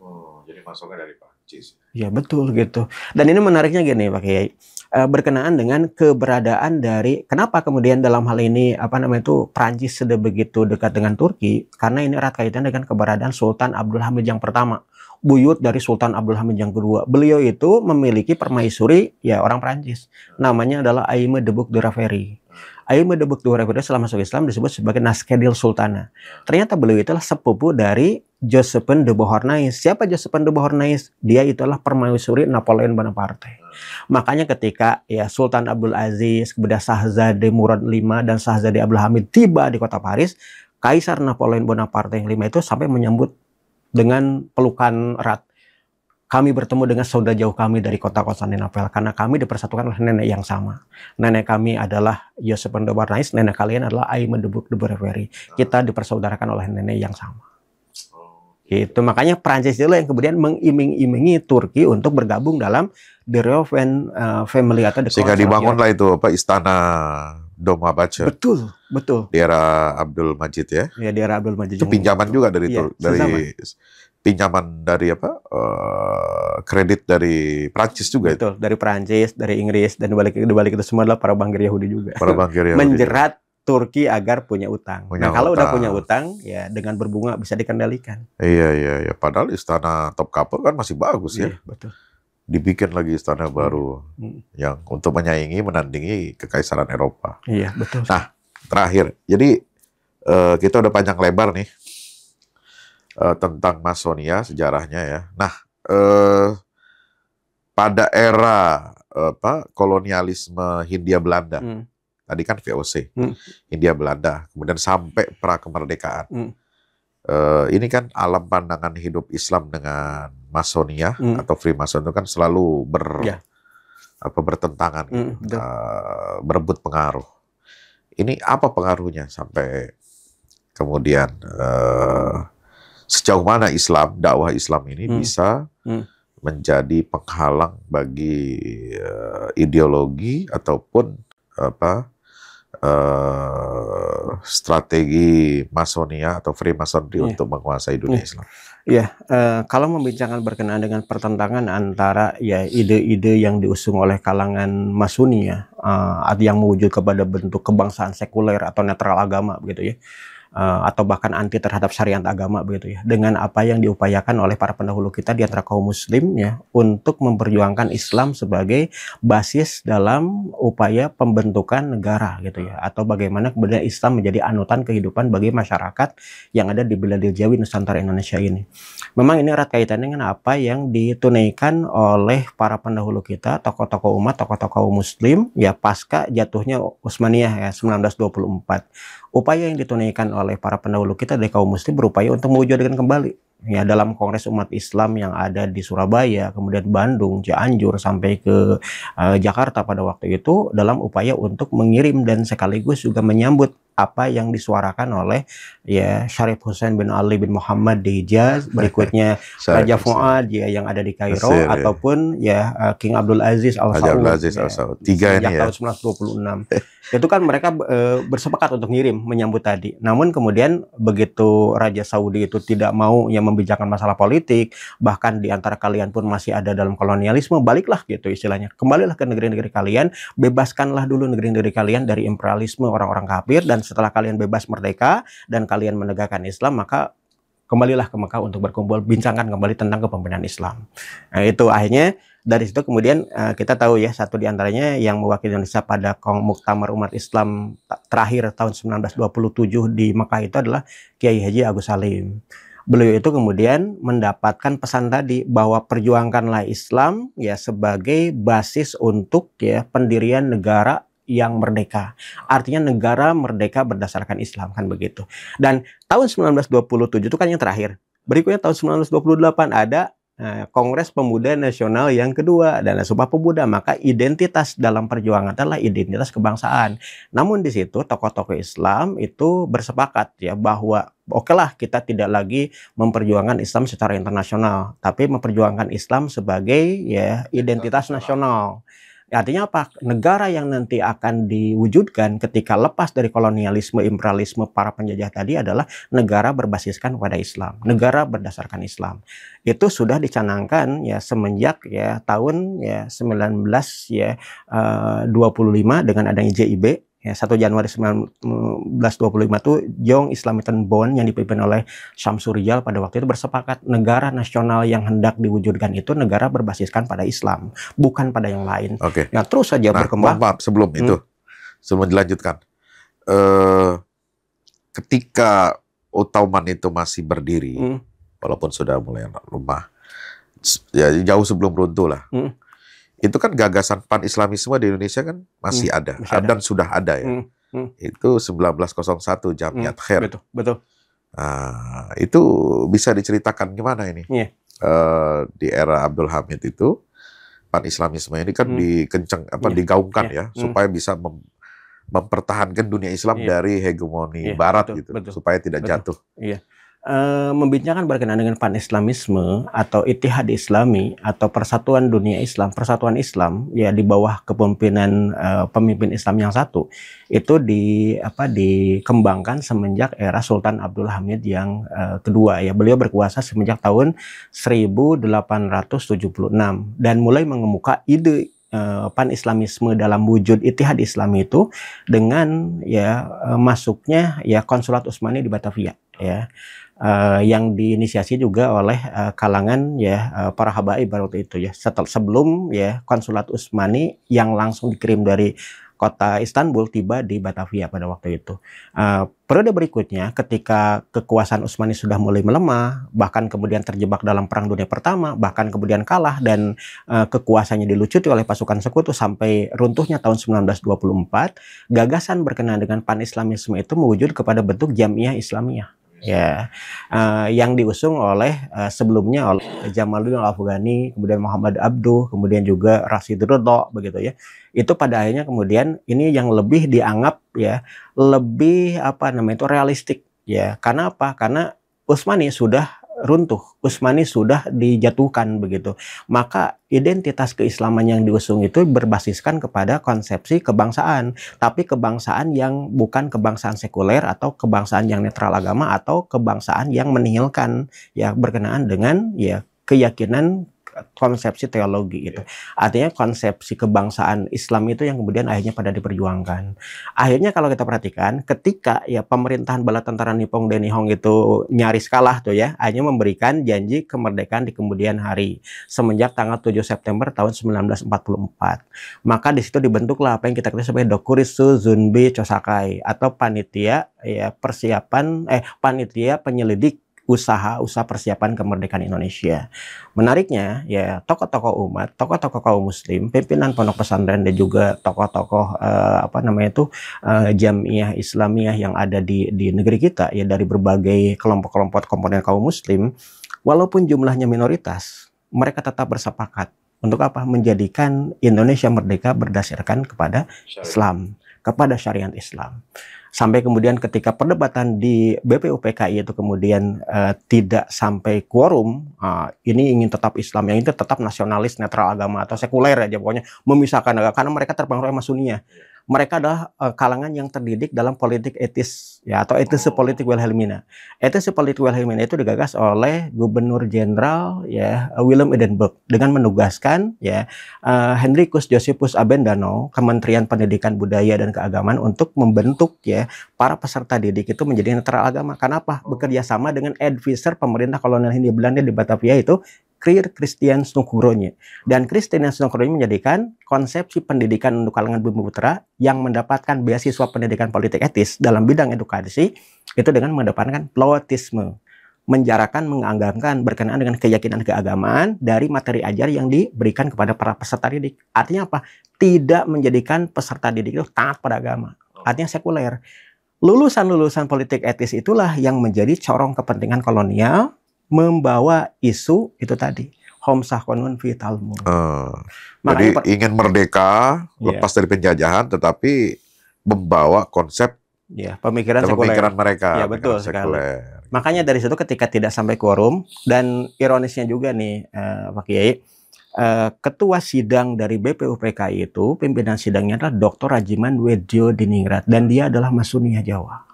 Oh, jadi masuknya dari Prancis. Ya betul gitu. Dan ini menariknya gini Pak Kiai, eh, berkenaan dengan keberadaan dari kenapa kemudian dalam hal ini apa namanya itu Prancis sudah begitu dekat dengan Turki karena ini erat kaitan dengan keberadaan Sultan Abdul Hamid yang pertama, buyut dari Sultan Abdul Hamid yang kedua. Beliau itu memiliki permaisuri ya orang Prancis. Namanya adalah Aime de Bouk de Raveri. Ayyub bin Abdul selama masuk Islam disebut sebagai Naskedil Sultana. Ternyata beliau itulah sepupu dari Josephine de Beauharnais. Siapa Josephine de Beauharnais? Dia itulah permaisuri Napoleon Bonaparte. Makanya ketika ya Sultan Abdul Aziz, kemudian Sahzade Murad V dan Sahzade Abdul Hamid tiba di kota Paris, Kaisar Napoleon Bonaparte yang lima itu sampai menyambut dengan pelukan erat kami bertemu dengan saudara jauh kami dari kota Konstantinopel karena kami dipersatukan oleh nenek yang sama. Nenek kami adalah Yosef de nenek kalian adalah Aiman de Buk Kita dipersaudarakan oleh nenek yang sama. Gitu. Makanya Prancis itu yang kemudian mengiming-imingi Turki untuk bergabung dalam the Royal eh, Family atau the Sehingga dibangunlah itu apa istana Doma Baca. Betul, betul. Di era Abdul Majid ya. Iya, era Abdul Majid. Itu pinjaman juga dari ya, dari pinjaman dari apa uh, kredit dari Prancis juga itu. dari Prancis dari Inggris dan dibalik balik itu semua adalah para bankir Yahudi juga para bankir Yahudi menjerat juga. Turki agar punya utang nah, punya nah kalau udah punya utang ya dengan berbunga bisa dikendalikan iya iya iya padahal istana top couple kan masih bagus ya iya, betul dibikin lagi istana hmm. baru hmm. yang untuk menyaingi menandingi kekaisaran Eropa. Iya betul. Nah terakhir, jadi uh, kita udah panjang lebar nih Eh, tentang Masonia sejarahnya ya. Nah, uh, pada era apa kolonialisme Hindia Belanda. Hmm. Tadi kan VOC, hmm. Hindia Belanda, kemudian sampai pra kemerdekaan. Hmm. Uh, ini kan alam pandangan hidup Islam dengan Masonia hmm. atau Freemason itu kan selalu ber ya. apa bertentangan, gitu. hmm, gitu, uh, berebut pengaruh. Ini apa pengaruhnya sampai kemudian sejauh mana Islam, dakwah Islam ini hmm. bisa hmm. menjadi penghalang bagi uh, ideologi ataupun apa uh, strategi Masonia atau Freemasonry yeah. untuk menguasai dunia yeah. Islam. Ya, uh, kalau membicarakan berkenaan dengan pertentangan antara ya ide-ide yang diusung oleh kalangan Masonia ya, uh, yang mewujud kepada bentuk kebangsaan sekuler atau netral agama begitu ya uh, atau bahkan anti terhadap syariat agama begitu ya dengan apa yang diupayakan oleh para pendahulu kita di antara kaum muslim ya untuk memperjuangkan Islam sebagai basis dalam upaya pembentukan negara gitu ya atau bagaimana kemudian Islam menjadi anutan kehidupan bagi masyarakat yang ada di Beladir Jawi Nusantara Indonesia ini. Memang ini erat kaitannya dengan apa yang ditunaikan oleh para pendahulu kita, tokoh-tokoh umat, tokoh-tokoh muslim ya pasca jatuhnya Utsmaniyah ya 1924. Upaya yang ditunaikan oleh para pendahulu kita dari kaum muslim berupaya untuk mewujudkan kembali ya dalam Kongres Umat Islam yang ada di Surabaya, kemudian Bandung, Cianjur sampai ke uh, Jakarta pada waktu itu dalam upaya untuk mengirim dan sekaligus juga menyambut apa yang disuarakan oleh ya Syarif Hussein bin Ali bin Muhammad di Hijaz, (laughs) berikutnya (laughs) Raja Fuad ya yang ada di Kairo ya. ataupun ya. Eh, King Abdul Aziz Al Saud. Abdul ya, Tiga ini ya. tahun 1926. (laughs) Itu kan mereka e, bersepakat untuk ngirim menyambut tadi. Namun kemudian begitu Raja Saudi itu tidak mau yang membicarakan masalah politik, bahkan di antara kalian pun masih ada dalam kolonialisme, baliklah gitu istilahnya. Kembalilah ke negeri-negeri kalian, bebaskanlah dulu negeri-negeri kalian dari imperialisme orang-orang kafir dan setelah kalian bebas merdeka dan kalian menegakkan Islam, maka kembalilah ke Mekah untuk berkumpul, bincangkan kembali tentang kepemimpinan Islam. Nah, itu akhirnya dari situ kemudian eh, kita tahu ya satu diantaranya yang mewakili Indonesia pada Kong Muktamar Umat Islam terakhir tahun 1927 di Mekah itu adalah Kiai Haji Agus Salim. Beliau itu kemudian mendapatkan pesan tadi bahwa perjuangkanlah Islam ya sebagai basis untuk ya pendirian negara yang merdeka. Artinya negara merdeka berdasarkan Islam kan begitu. Dan tahun 1927 itu kan yang terakhir. Berikutnya tahun 1928 ada eh, Kongres Pemuda Nasional yang kedua dan Sumpah Pemuda maka identitas dalam perjuangan adalah identitas kebangsaan. Namun di situ tokoh-tokoh Islam itu bersepakat ya bahwa oke lah kita tidak lagi memperjuangkan Islam secara internasional, tapi memperjuangkan Islam sebagai ya identitas nasional. Artinya apa? Negara yang nanti akan diwujudkan ketika lepas dari kolonialisme, imperialisme para penjajah tadi adalah negara berbasiskan pada Islam, negara berdasarkan Islam. Itu sudah dicanangkan ya semenjak ya tahun ya 19 ya eh, uh, 25 dengan adanya JIB Ya, 1 Januari 1925 itu Jong Islamitan Bond yang dipimpin oleh Syamsurijal pada waktu itu bersepakat negara nasional yang hendak diwujudkan itu negara berbasiskan pada Islam, bukan pada yang lain. Oke. Okay. Nah, terus saja nah, berkembang. Maaf, maaf sebelum hmm. itu. Sebelum dilanjutkan. Eh ketika Ottoman itu masih berdiri, hmm. walaupun sudah mulai lemah, ya jauh sebelum runtuh lah. Hmm itu kan gagasan pan-islamisme di Indonesia kan masih hmm, ada. Masih ada. Dan sudah ada ya. Hmm, hmm. Itu 1901 Jamiat hmm, Khair. Betul, betul. Nah, itu bisa diceritakan gimana ini? Yeah. Iya. Uh, di era Abdul Hamid itu pan-islamisme ini kan hmm. dikenceng apa yeah. digaungkan yeah. ya hmm. supaya bisa mem mempertahankan dunia Islam yeah. dari hegemoni yeah. barat betul, gitu betul. supaya tidak betul. jatuh. Yeah uh, membincangkan berkenaan dengan pan Islamisme atau Itihad Islami atau Persatuan Dunia Islam, Persatuan Islam ya di bawah kepemimpinan uh, pemimpin Islam yang satu itu di apa dikembangkan semenjak era Sultan Abdul Hamid yang uh, kedua ya. Beliau berkuasa semenjak tahun 1876 dan mulai mengemuka ide pan Islamisme dalam wujud Itihad islam itu dengan ya masuknya ya konsulat Utsmani di Batavia ya uh, yang diinisiasi juga oleh uh, kalangan ya uh, para habaib waktu itu ya setel, sebelum ya konsulat Utsmani yang langsung dikirim dari kota Istanbul tiba di Batavia pada waktu itu. Uh, periode berikutnya ketika kekuasaan Utsmani sudah mulai melemah, bahkan kemudian terjebak dalam Perang Dunia Pertama, bahkan kemudian kalah dan uh, kekuasaannya dilucuti oleh pasukan sekutu sampai runtuhnya tahun 1924, gagasan berkenaan dengan pan-islamisme itu mewujud kepada bentuk jamiah Islamiah ya uh, yang diusung oleh uh, sebelumnya oleh Jamaluddin Al-Afghani, kemudian Muhammad Abduh, kemudian juga Rashid Ridho begitu ya. Itu pada akhirnya kemudian ini yang lebih dianggap ya lebih apa namanya itu realistik ya. Karena apa? Karena Usmani sudah runtuh. Usmani sudah dijatuhkan begitu. Maka identitas keislaman yang diusung itu berbasiskan kepada konsepsi kebangsaan, tapi kebangsaan yang bukan kebangsaan sekuler atau kebangsaan yang netral agama atau kebangsaan yang menihilkan ya berkenaan dengan ya keyakinan konsepsi teologi itu. Iya. Artinya konsepsi kebangsaan Islam itu yang kemudian akhirnya pada diperjuangkan. Akhirnya kalau kita perhatikan ketika ya pemerintahan bala tentara Nipong dan Nihong itu nyaris kalah tuh ya, hanya memberikan janji kemerdekaan di kemudian hari semenjak tanggal 7 September tahun 1944. Maka di situ dibentuklah apa yang kita kenal sebagai Dokurisu Zunbi Chosakai atau panitia ya persiapan eh panitia penyelidik usaha-usaha persiapan kemerdekaan Indonesia. Menariknya, ya tokoh-tokoh umat, tokoh-tokoh kaum muslim, pimpinan pondok pesantren dan juga tokoh-tokoh eh, apa namanya itu eh, jamiah Islamiyah yang ada di di negeri kita ya dari berbagai kelompok-kelompok komponen kaum muslim, walaupun jumlahnya minoritas, mereka tetap bersepakat untuk apa? Menjadikan Indonesia merdeka berdasarkan kepada Islam, kepada syariat Islam sampai kemudian ketika perdebatan di BPUPKI itu kemudian uh, tidak sampai quorum uh, ini ingin tetap Islam yang ini tetap nasionalis netral agama atau sekuler aja pokoknya memisahkan agama karena mereka terpengaruh sama Sunninya mereka adalah uh, kalangan yang terdidik dalam politik etis ya atau etis oh. politik Wilhelmina. Etis politik Wilhelmina itu digagas oleh Gubernur Jenderal ya Willem Edenburg dengan menugaskan ya uh, eh, Henrikus Josephus Abendano Kementerian Pendidikan Budaya dan Keagamaan untuk membentuk ya para peserta didik itu menjadi netral agama. Kenapa? Oh. Bekerja sama dengan advisor pemerintah kolonial Hindia Belanda di Batavia itu Christian Snugronye. Dan Christian Snugronye menjadikan konsepsi pendidikan untuk kalangan bumi putra yang mendapatkan beasiswa pendidikan politik etis dalam bidang edukasi itu dengan mendapatkan plotisme menjarakan, menganggarkan berkenaan dengan keyakinan keagamaan dari materi ajar yang diberikan kepada para peserta didik. Artinya apa? Tidak menjadikan peserta didik itu taat pada agama. Artinya sekuler. Lulusan-lulusan politik etis itulah yang menjadi corong kepentingan kolonial membawa isu itu tadi homsah konon vitalmu. uh, ah, jadi ingin merdeka yeah. lepas dari penjajahan tetapi membawa konsep ya, pemikiran sekuler. pemikiran mereka ya betul sekuler. sekali makanya dari situ ketika tidak sampai quorum dan ironisnya juga nih uh, Pak Kiai uh, ketua sidang dari BPUPKI itu pimpinan sidangnya adalah Dr. Rajiman Wedjo Diningrat dan dia adalah Masunia Jawa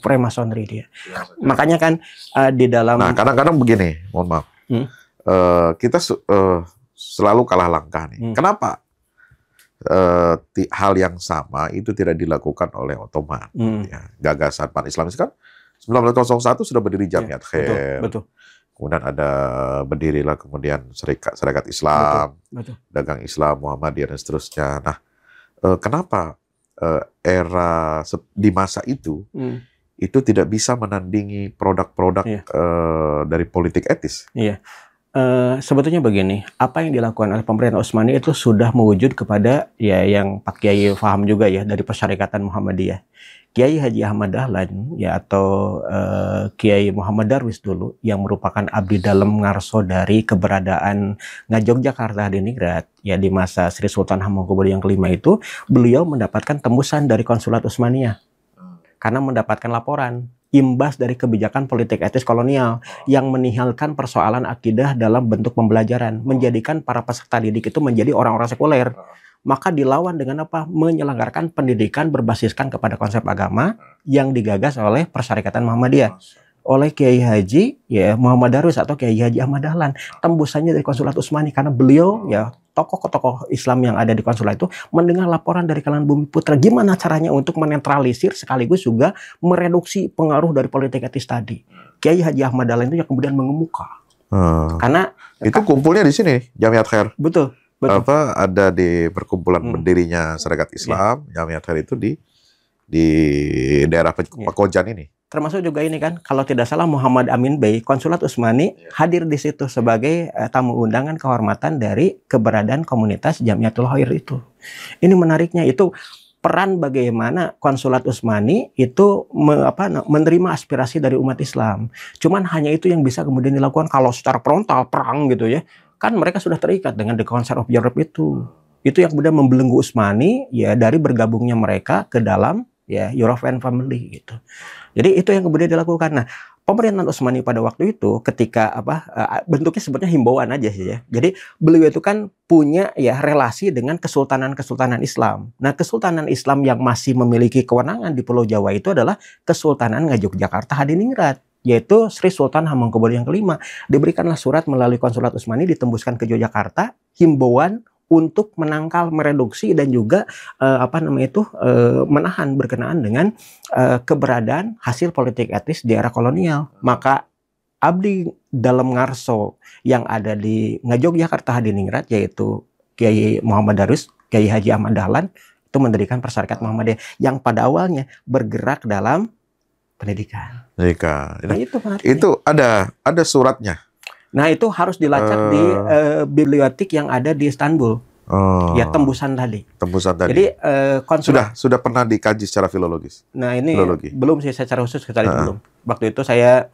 Freemasonry dia. Ya, Makanya kan uh, di dalam Nah, kadang-kadang begini, mohon maaf. Hmm? Uh, kita uh, selalu kalah langkah nih. Hmm. Kenapa? Uh, hal yang sama itu tidak dilakukan oleh Ottoman. Hmm. Ya. Gagasan pan Islamis kan 1901 sudah berdiri iya, Jamiat ya, Khair. Betul, kemudian ada berdirilah kemudian serikat serikat Islam, betul, betul. dagang Islam Muhammadiyah dan seterusnya. Nah, uh, kenapa uh, era di masa itu hmm itu tidak bisa menandingi produk-produk iya. uh, dari politik etis. Iya. Uh, sebetulnya begini, apa yang dilakukan oleh pemerintah Utsmani itu sudah mewujud kepada ya yang Pak Kiai faham juga ya dari Persyarikatan Muhammadiyah. Kiai Haji Ahmad Dahlan ya atau uh, Kiai Muhammad Darwis dulu yang merupakan abdi dalam ngarso dari keberadaan Ngajog Jakarta Hadiningrat ya di masa Sri Sultan Hamengkubuwono yang kelima itu beliau mendapatkan tembusan dari konsulat Utsmaniyah karena mendapatkan laporan imbas dari kebijakan politik etis kolonial yang menihilkan persoalan akidah dalam bentuk pembelajaran, menjadikan para peserta didik itu menjadi orang-orang sekuler. Maka dilawan dengan apa? Menyelenggarakan pendidikan berbasiskan kepada konsep agama yang digagas oleh Persyarikatan Muhammadiyah oleh Kiai Haji ya Muhammad Darwis atau Kiai Haji Ahmad Dahlan tembusannya dari konsulat Utsmani karena beliau ya tokoh-tokoh Islam yang ada di konsulat itu mendengar laporan dari kalangan Bumi Putra gimana caranya untuk menetralisir sekaligus juga mereduksi pengaruh dari politik etis tadi Kiai Haji Ahmad Dahlan itu yang kemudian mengemuka hmm. karena itu kumpulnya di sini Jamiat Khair betul Betul. apa ada di perkumpulan hmm. berdirinya Serikat Islam yeah. Jamiat Khair itu di di daerah iya. Pekojan ini. Termasuk juga ini kan, kalau tidak salah Muhammad Amin Bey, konsulat Usmani iya. hadir di situ sebagai eh, tamu undangan kehormatan dari keberadaan komunitas Jamiatul Hoir itu. Ini menariknya itu peran bagaimana konsulat Usmani itu me, apa, menerima aspirasi dari umat Islam. Cuman hanya itu yang bisa kemudian dilakukan kalau secara frontal perang gitu ya. Kan mereka sudah terikat dengan The Concert of Europe itu. Itu yang kemudian membelenggu Usmani ya dari bergabungnya mereka ke dalam ya European family gitu. Jadi itu yang kemudian dilakukan. Nah, pemerintahan Utsmani pada waktu itu ketika apa eh, bentuknya sebetulnya himbauan aja sih ya. Jadi beliau itu kan punya ya relasi dengan kesultanan-kesultanan Islam. Nah, kesultanan Islam yang masih memiliki kewenangan di Pulau Jawa itu adalah Kesultanan Jakarta, Hadiningrat yaitu Sri Sultan Hamengkubuwono yang kelima. Diberikanlah surat melalui konsulat Utsmani ditembuskan ke Yogyakarta himbauan untuk menangkal, mereduksi dan juga uh, apa namanya itu uh, menahan berkenaan dengan uh, keberadaan hasil politik etis di era kolonial. Maka abdi dalam ngarso yang ada di Ngajogyakarta Hadiningrat yaitu Kiai Muhammad Darus, Kiai Haji Ahmad Dahlan itu mendirikan Persyarikat Muhammadiyah yang pada awalnya bergerak dalam pendidikan. Pendidikan. Nah, nah itu, itu ada ada suratnya Nah itu harus dilacak uh. di uh, eh. eh, bibliotek yang ada di Istanbul. Oh. Ya tembusan tadi. Tembusan tadi. Jadi uh, sudah sudah pernah dikaji secara filologis. Nah ini Filologi. belum sih secara khusus kecuali uh. belum. Waktu itu saya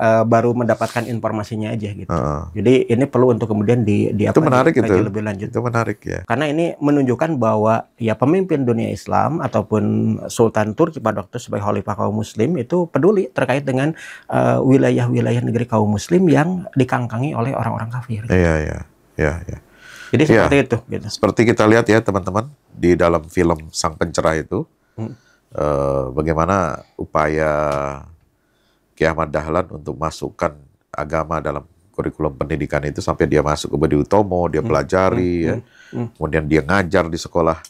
uh, baru mendapatkan informasinya aja gitu. Uh. Jadi ini perlu untuk kemudian di, di itu apa, menarik itu lebih lanjut. Itu menarik ya. Karena ini menunjukkan bahwa ya pemimpin dunia Islam ataupun Sultan Turki pada waktu sebagai Khalifah kaum Muslim itu peduli terkait dengan eh, wilayah-wilayah uh, negeri kaum Muslim yang dikangkangi oleh orang-orang kafir. Gitu. Iya iya iya. iya. Jadi iya. seperti ya, itu. Gitu. Seperti kita lihat ya teman-teman di dalam film Sang Pencerah itu, hmm. eh, bagaimana upaya Kiai Ahmad Dahlan untuk masukkan agama dalam kurikulum pendidikan itu sampai dia masuk ke Budi Utomo, dia hmm. pelajari, hmm, ya. Hmm. hmm, kemudian dia ngajar di sekolah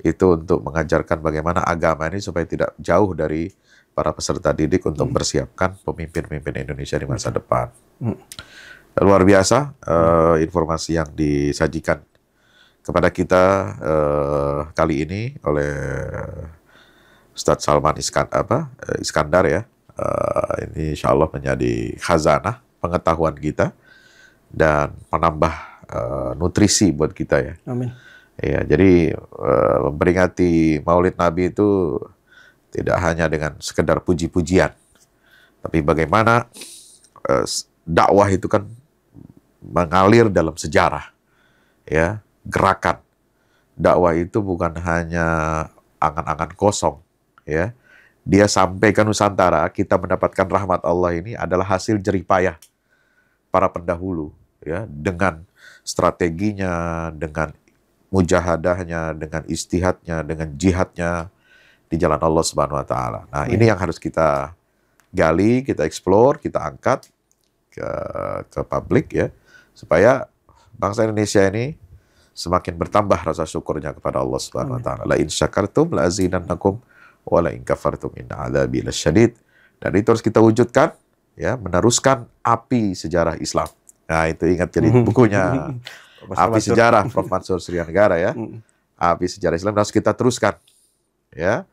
itu untuk mengajarkan bagaimana agama ini supaya tidak jauh dari para peserta didik untuk hmm. bersiapkan pemimpin-pemimpin Indonesia di masa hmm. depan. Hmm. Luar biasa uh, informasi yang disajikan kepada kita uh, kali ini oleh Ustadz Salman Iskandar, apa, eh, Iskandar ya uh, ini insya Allah menjadi khazanah pengetahuan kita dan penambah uh, eh, nutrisi buat kita ya. Amin. Ya, jadi uh, memperingati Maulid Nabi itu tidak hanya dengan sekedar puji-pujian, tapi bagaimana uh, dakwah itu kan mengalir dalam sejarah, ya gerakan dakwah itu bukan hanya angan-angan kosong, ya dia sampai ke Nusantara, kita mendapatkan rahmat Allah ini adalah hasil jeripayah para pendahulu ya dengan strateginya, dengan mujahadahnya, dengan istihadnya, dengan jihadnya di jalan Allah Subhanahu wa taala. Nah, ini yang harus kita gali, kita explore, kita angkat ke ke publik ya supaya bangsa Indonesia ini semakin bertambah rasa syukurnya kepada Allah Subhanahu wa taala. La in syakartum la wala in kafartum inna adzabi lasyadid. Dan itu harus kita wujudkan ya, meneruskan api sejarah Islam. Nah, itu ingat jadi (laughs) bukunya Api Sejarah Prof Mansur Negara ya. Api Sejarah Islam harus kita teruskan. Ya.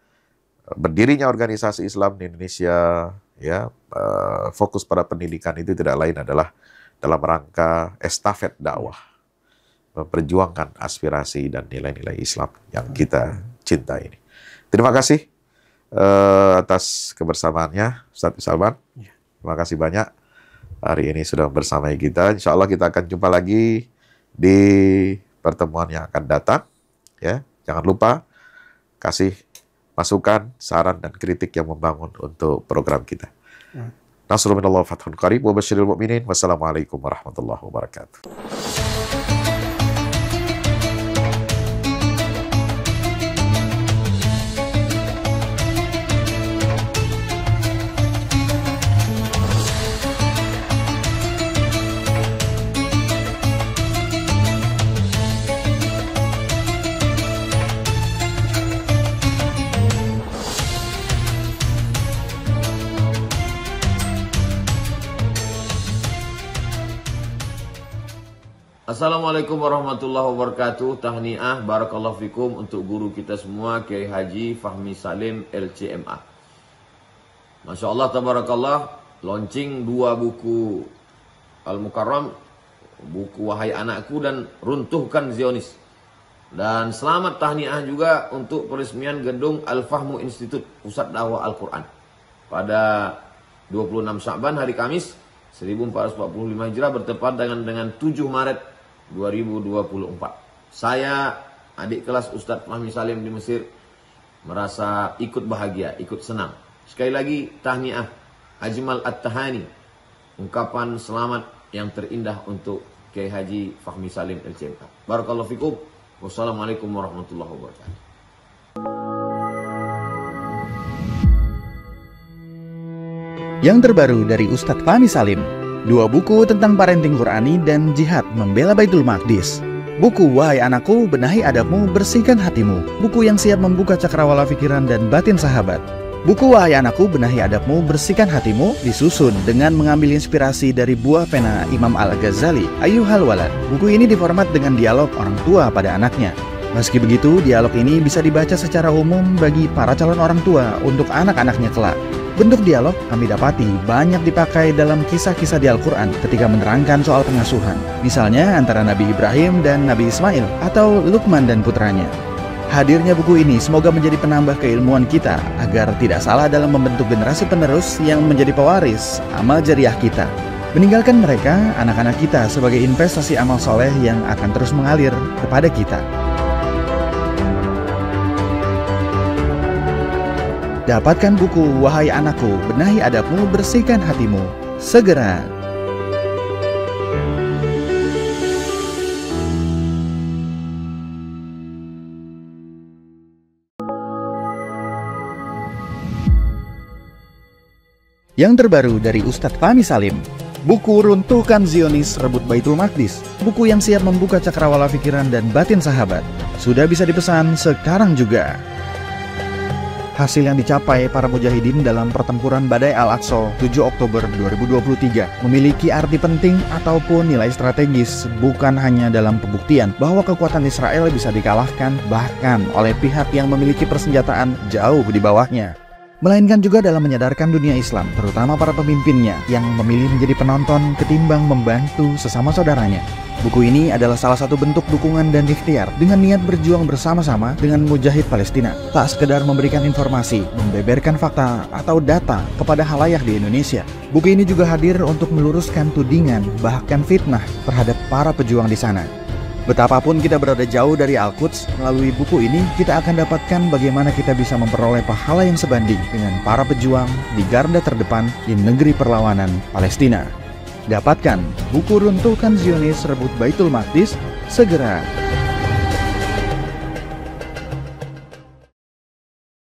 Berdirinya organisasi Islam di Indonesia ya, eh, fokus pada pendidikan itu tidak lain adalah dalam rangka estafet dakwah memperjuangkan aspirasi dan nilai-nilai Islam yang kita cinta ini. Terima kasih uh, atas kebersamaannya Ustaz Salman. Ya. Terima kasih banyak hari ini sudah bersama kita. Insya Allah kita akan jumpa lagi di pertemuan yang akan datang. Ya, jangan lupa kasih masukan, saran dan kritik yang membangun untuk program kita. Ya. Nasrullah fathun qarib wa Wassalamualaikum warahmatullahi wabarakatuh. Assalamualaikum warahmatullahi wabarakatuh. Tahniah barakallahu fikum untuk guru kita semua Kiai Haji Fahmi Salim LCMA. Masya Allah tabarakallah launching dua buku Al Mukarram, buku Wahai Anakku dan Runtuhkan Zionis. Dan selamat tahniah juga untuk peresmian gedung Al Fahmu Institut Pusat Dakwah Al-Qur'an pada 26 Syakban hari Kamis 1445 Hijrah bertepat dengan dengan 7 Maret 2024. Saya adik kelas Ustadz Mahmi Salim di Mesir merasa ikut bahagia, ikut senang. Sekali lagi tahniah Ajmal At-Tahani, ungkapan selamat yang terindah untuk Kiai Haji Fahmi Salim LCMK. Barakallahu fikum. Wassalamualaikum warahmatullahi wabarakatuh. Yang terbaru dari Ustadz Fahmi Salim Dua buku tentang parenting Qurani dan jihad membela Baitul Maqdis. Buku Wahai Anakku, Benahi Adabmu, Bersihkan Hatimu. Buku yang siap membuka cakrawala pikiran dan batin sahabat. Buku Wahai Anakku, Benahi Adabmu, Bersihkan Hatimu disusun dengan mengambil inspirasi dari buah pena Imam Al-Ghazali, Ayuhal Walad. Buku ini diformat dengan dialog orang tua pada anaknya. Meski begitu, dialog ini bisa dibaca secara umum bagi para calon orang tua untuk anak-anaknya kelak. Bentuk dialog kami dapati banyak dipakai dalam kisah-kisah di Al-Quran ketika menerangkan soal pengasuhan. Misalnya antara Nabi Ibrahim dan Nabi Ismail atau Lukman dan putranya. Hadirnya buku ini semoga menjadi penambah keilmuan kita agar tidak salah dalam membentuk generasi penerus yang menjadi pewaris amal jariah kita. Meninggalkan mereka, anak-anak kita sebagai investasi amal soleh yang akan terus mengalir kepada kita. Dapatkan buku Wahai Anakku, Benahi Adabmu, Bersihkan Hatimu. Segera! Yang terbaru dari Ustadz Fahmi Salim, buku Runtuhkan Zionis Rebut Baitul Maqdis, buku yang siap membuka cakrawala pikiran dan batin sahabat. Sudah bisa dipesan sekarang juga. Hasil yang dicapai para mujahidin dalam pertempuran Badai Al-Aqsa 7 Oktober 2023 memiliki arti penting ataupun nilai strategis bukan hanya dalam pembuktian bahwa kekuatan Israel bisa dikalahkan bahkan oleh pihak yang memiliki persenjataan jauh di bawahnya melainkan juga dalam menyadarkan dunia Islam, terutama para pemimpinnya yang memilih menjadi penonton ketimbang membantu sesama saudaranya. Buku ini adalah salah satu bentuk dukungan dan ikhtiar dengan niat berjuang bersama-sama dengan mujahid Palestina. Tak sekedar memberikan informasi, membeberkan fakta atau data kepada halayak di Indonesia. Buku ini juga hadir untuk meluruskan tudingan bahkan fitnah terhadap para pejuang di sana. Betapapun kita berada jauh dari Al-Quds, melalui buku ini kita akan dapatkan bagaimana kita bisa memperoleh pahala yang sebanding dengan para pejuang di garda terdepan di negeri perlawanan Palestina. Dapatkan buku Runtuhkan Zionis Rebut Baitul Maqdis segera.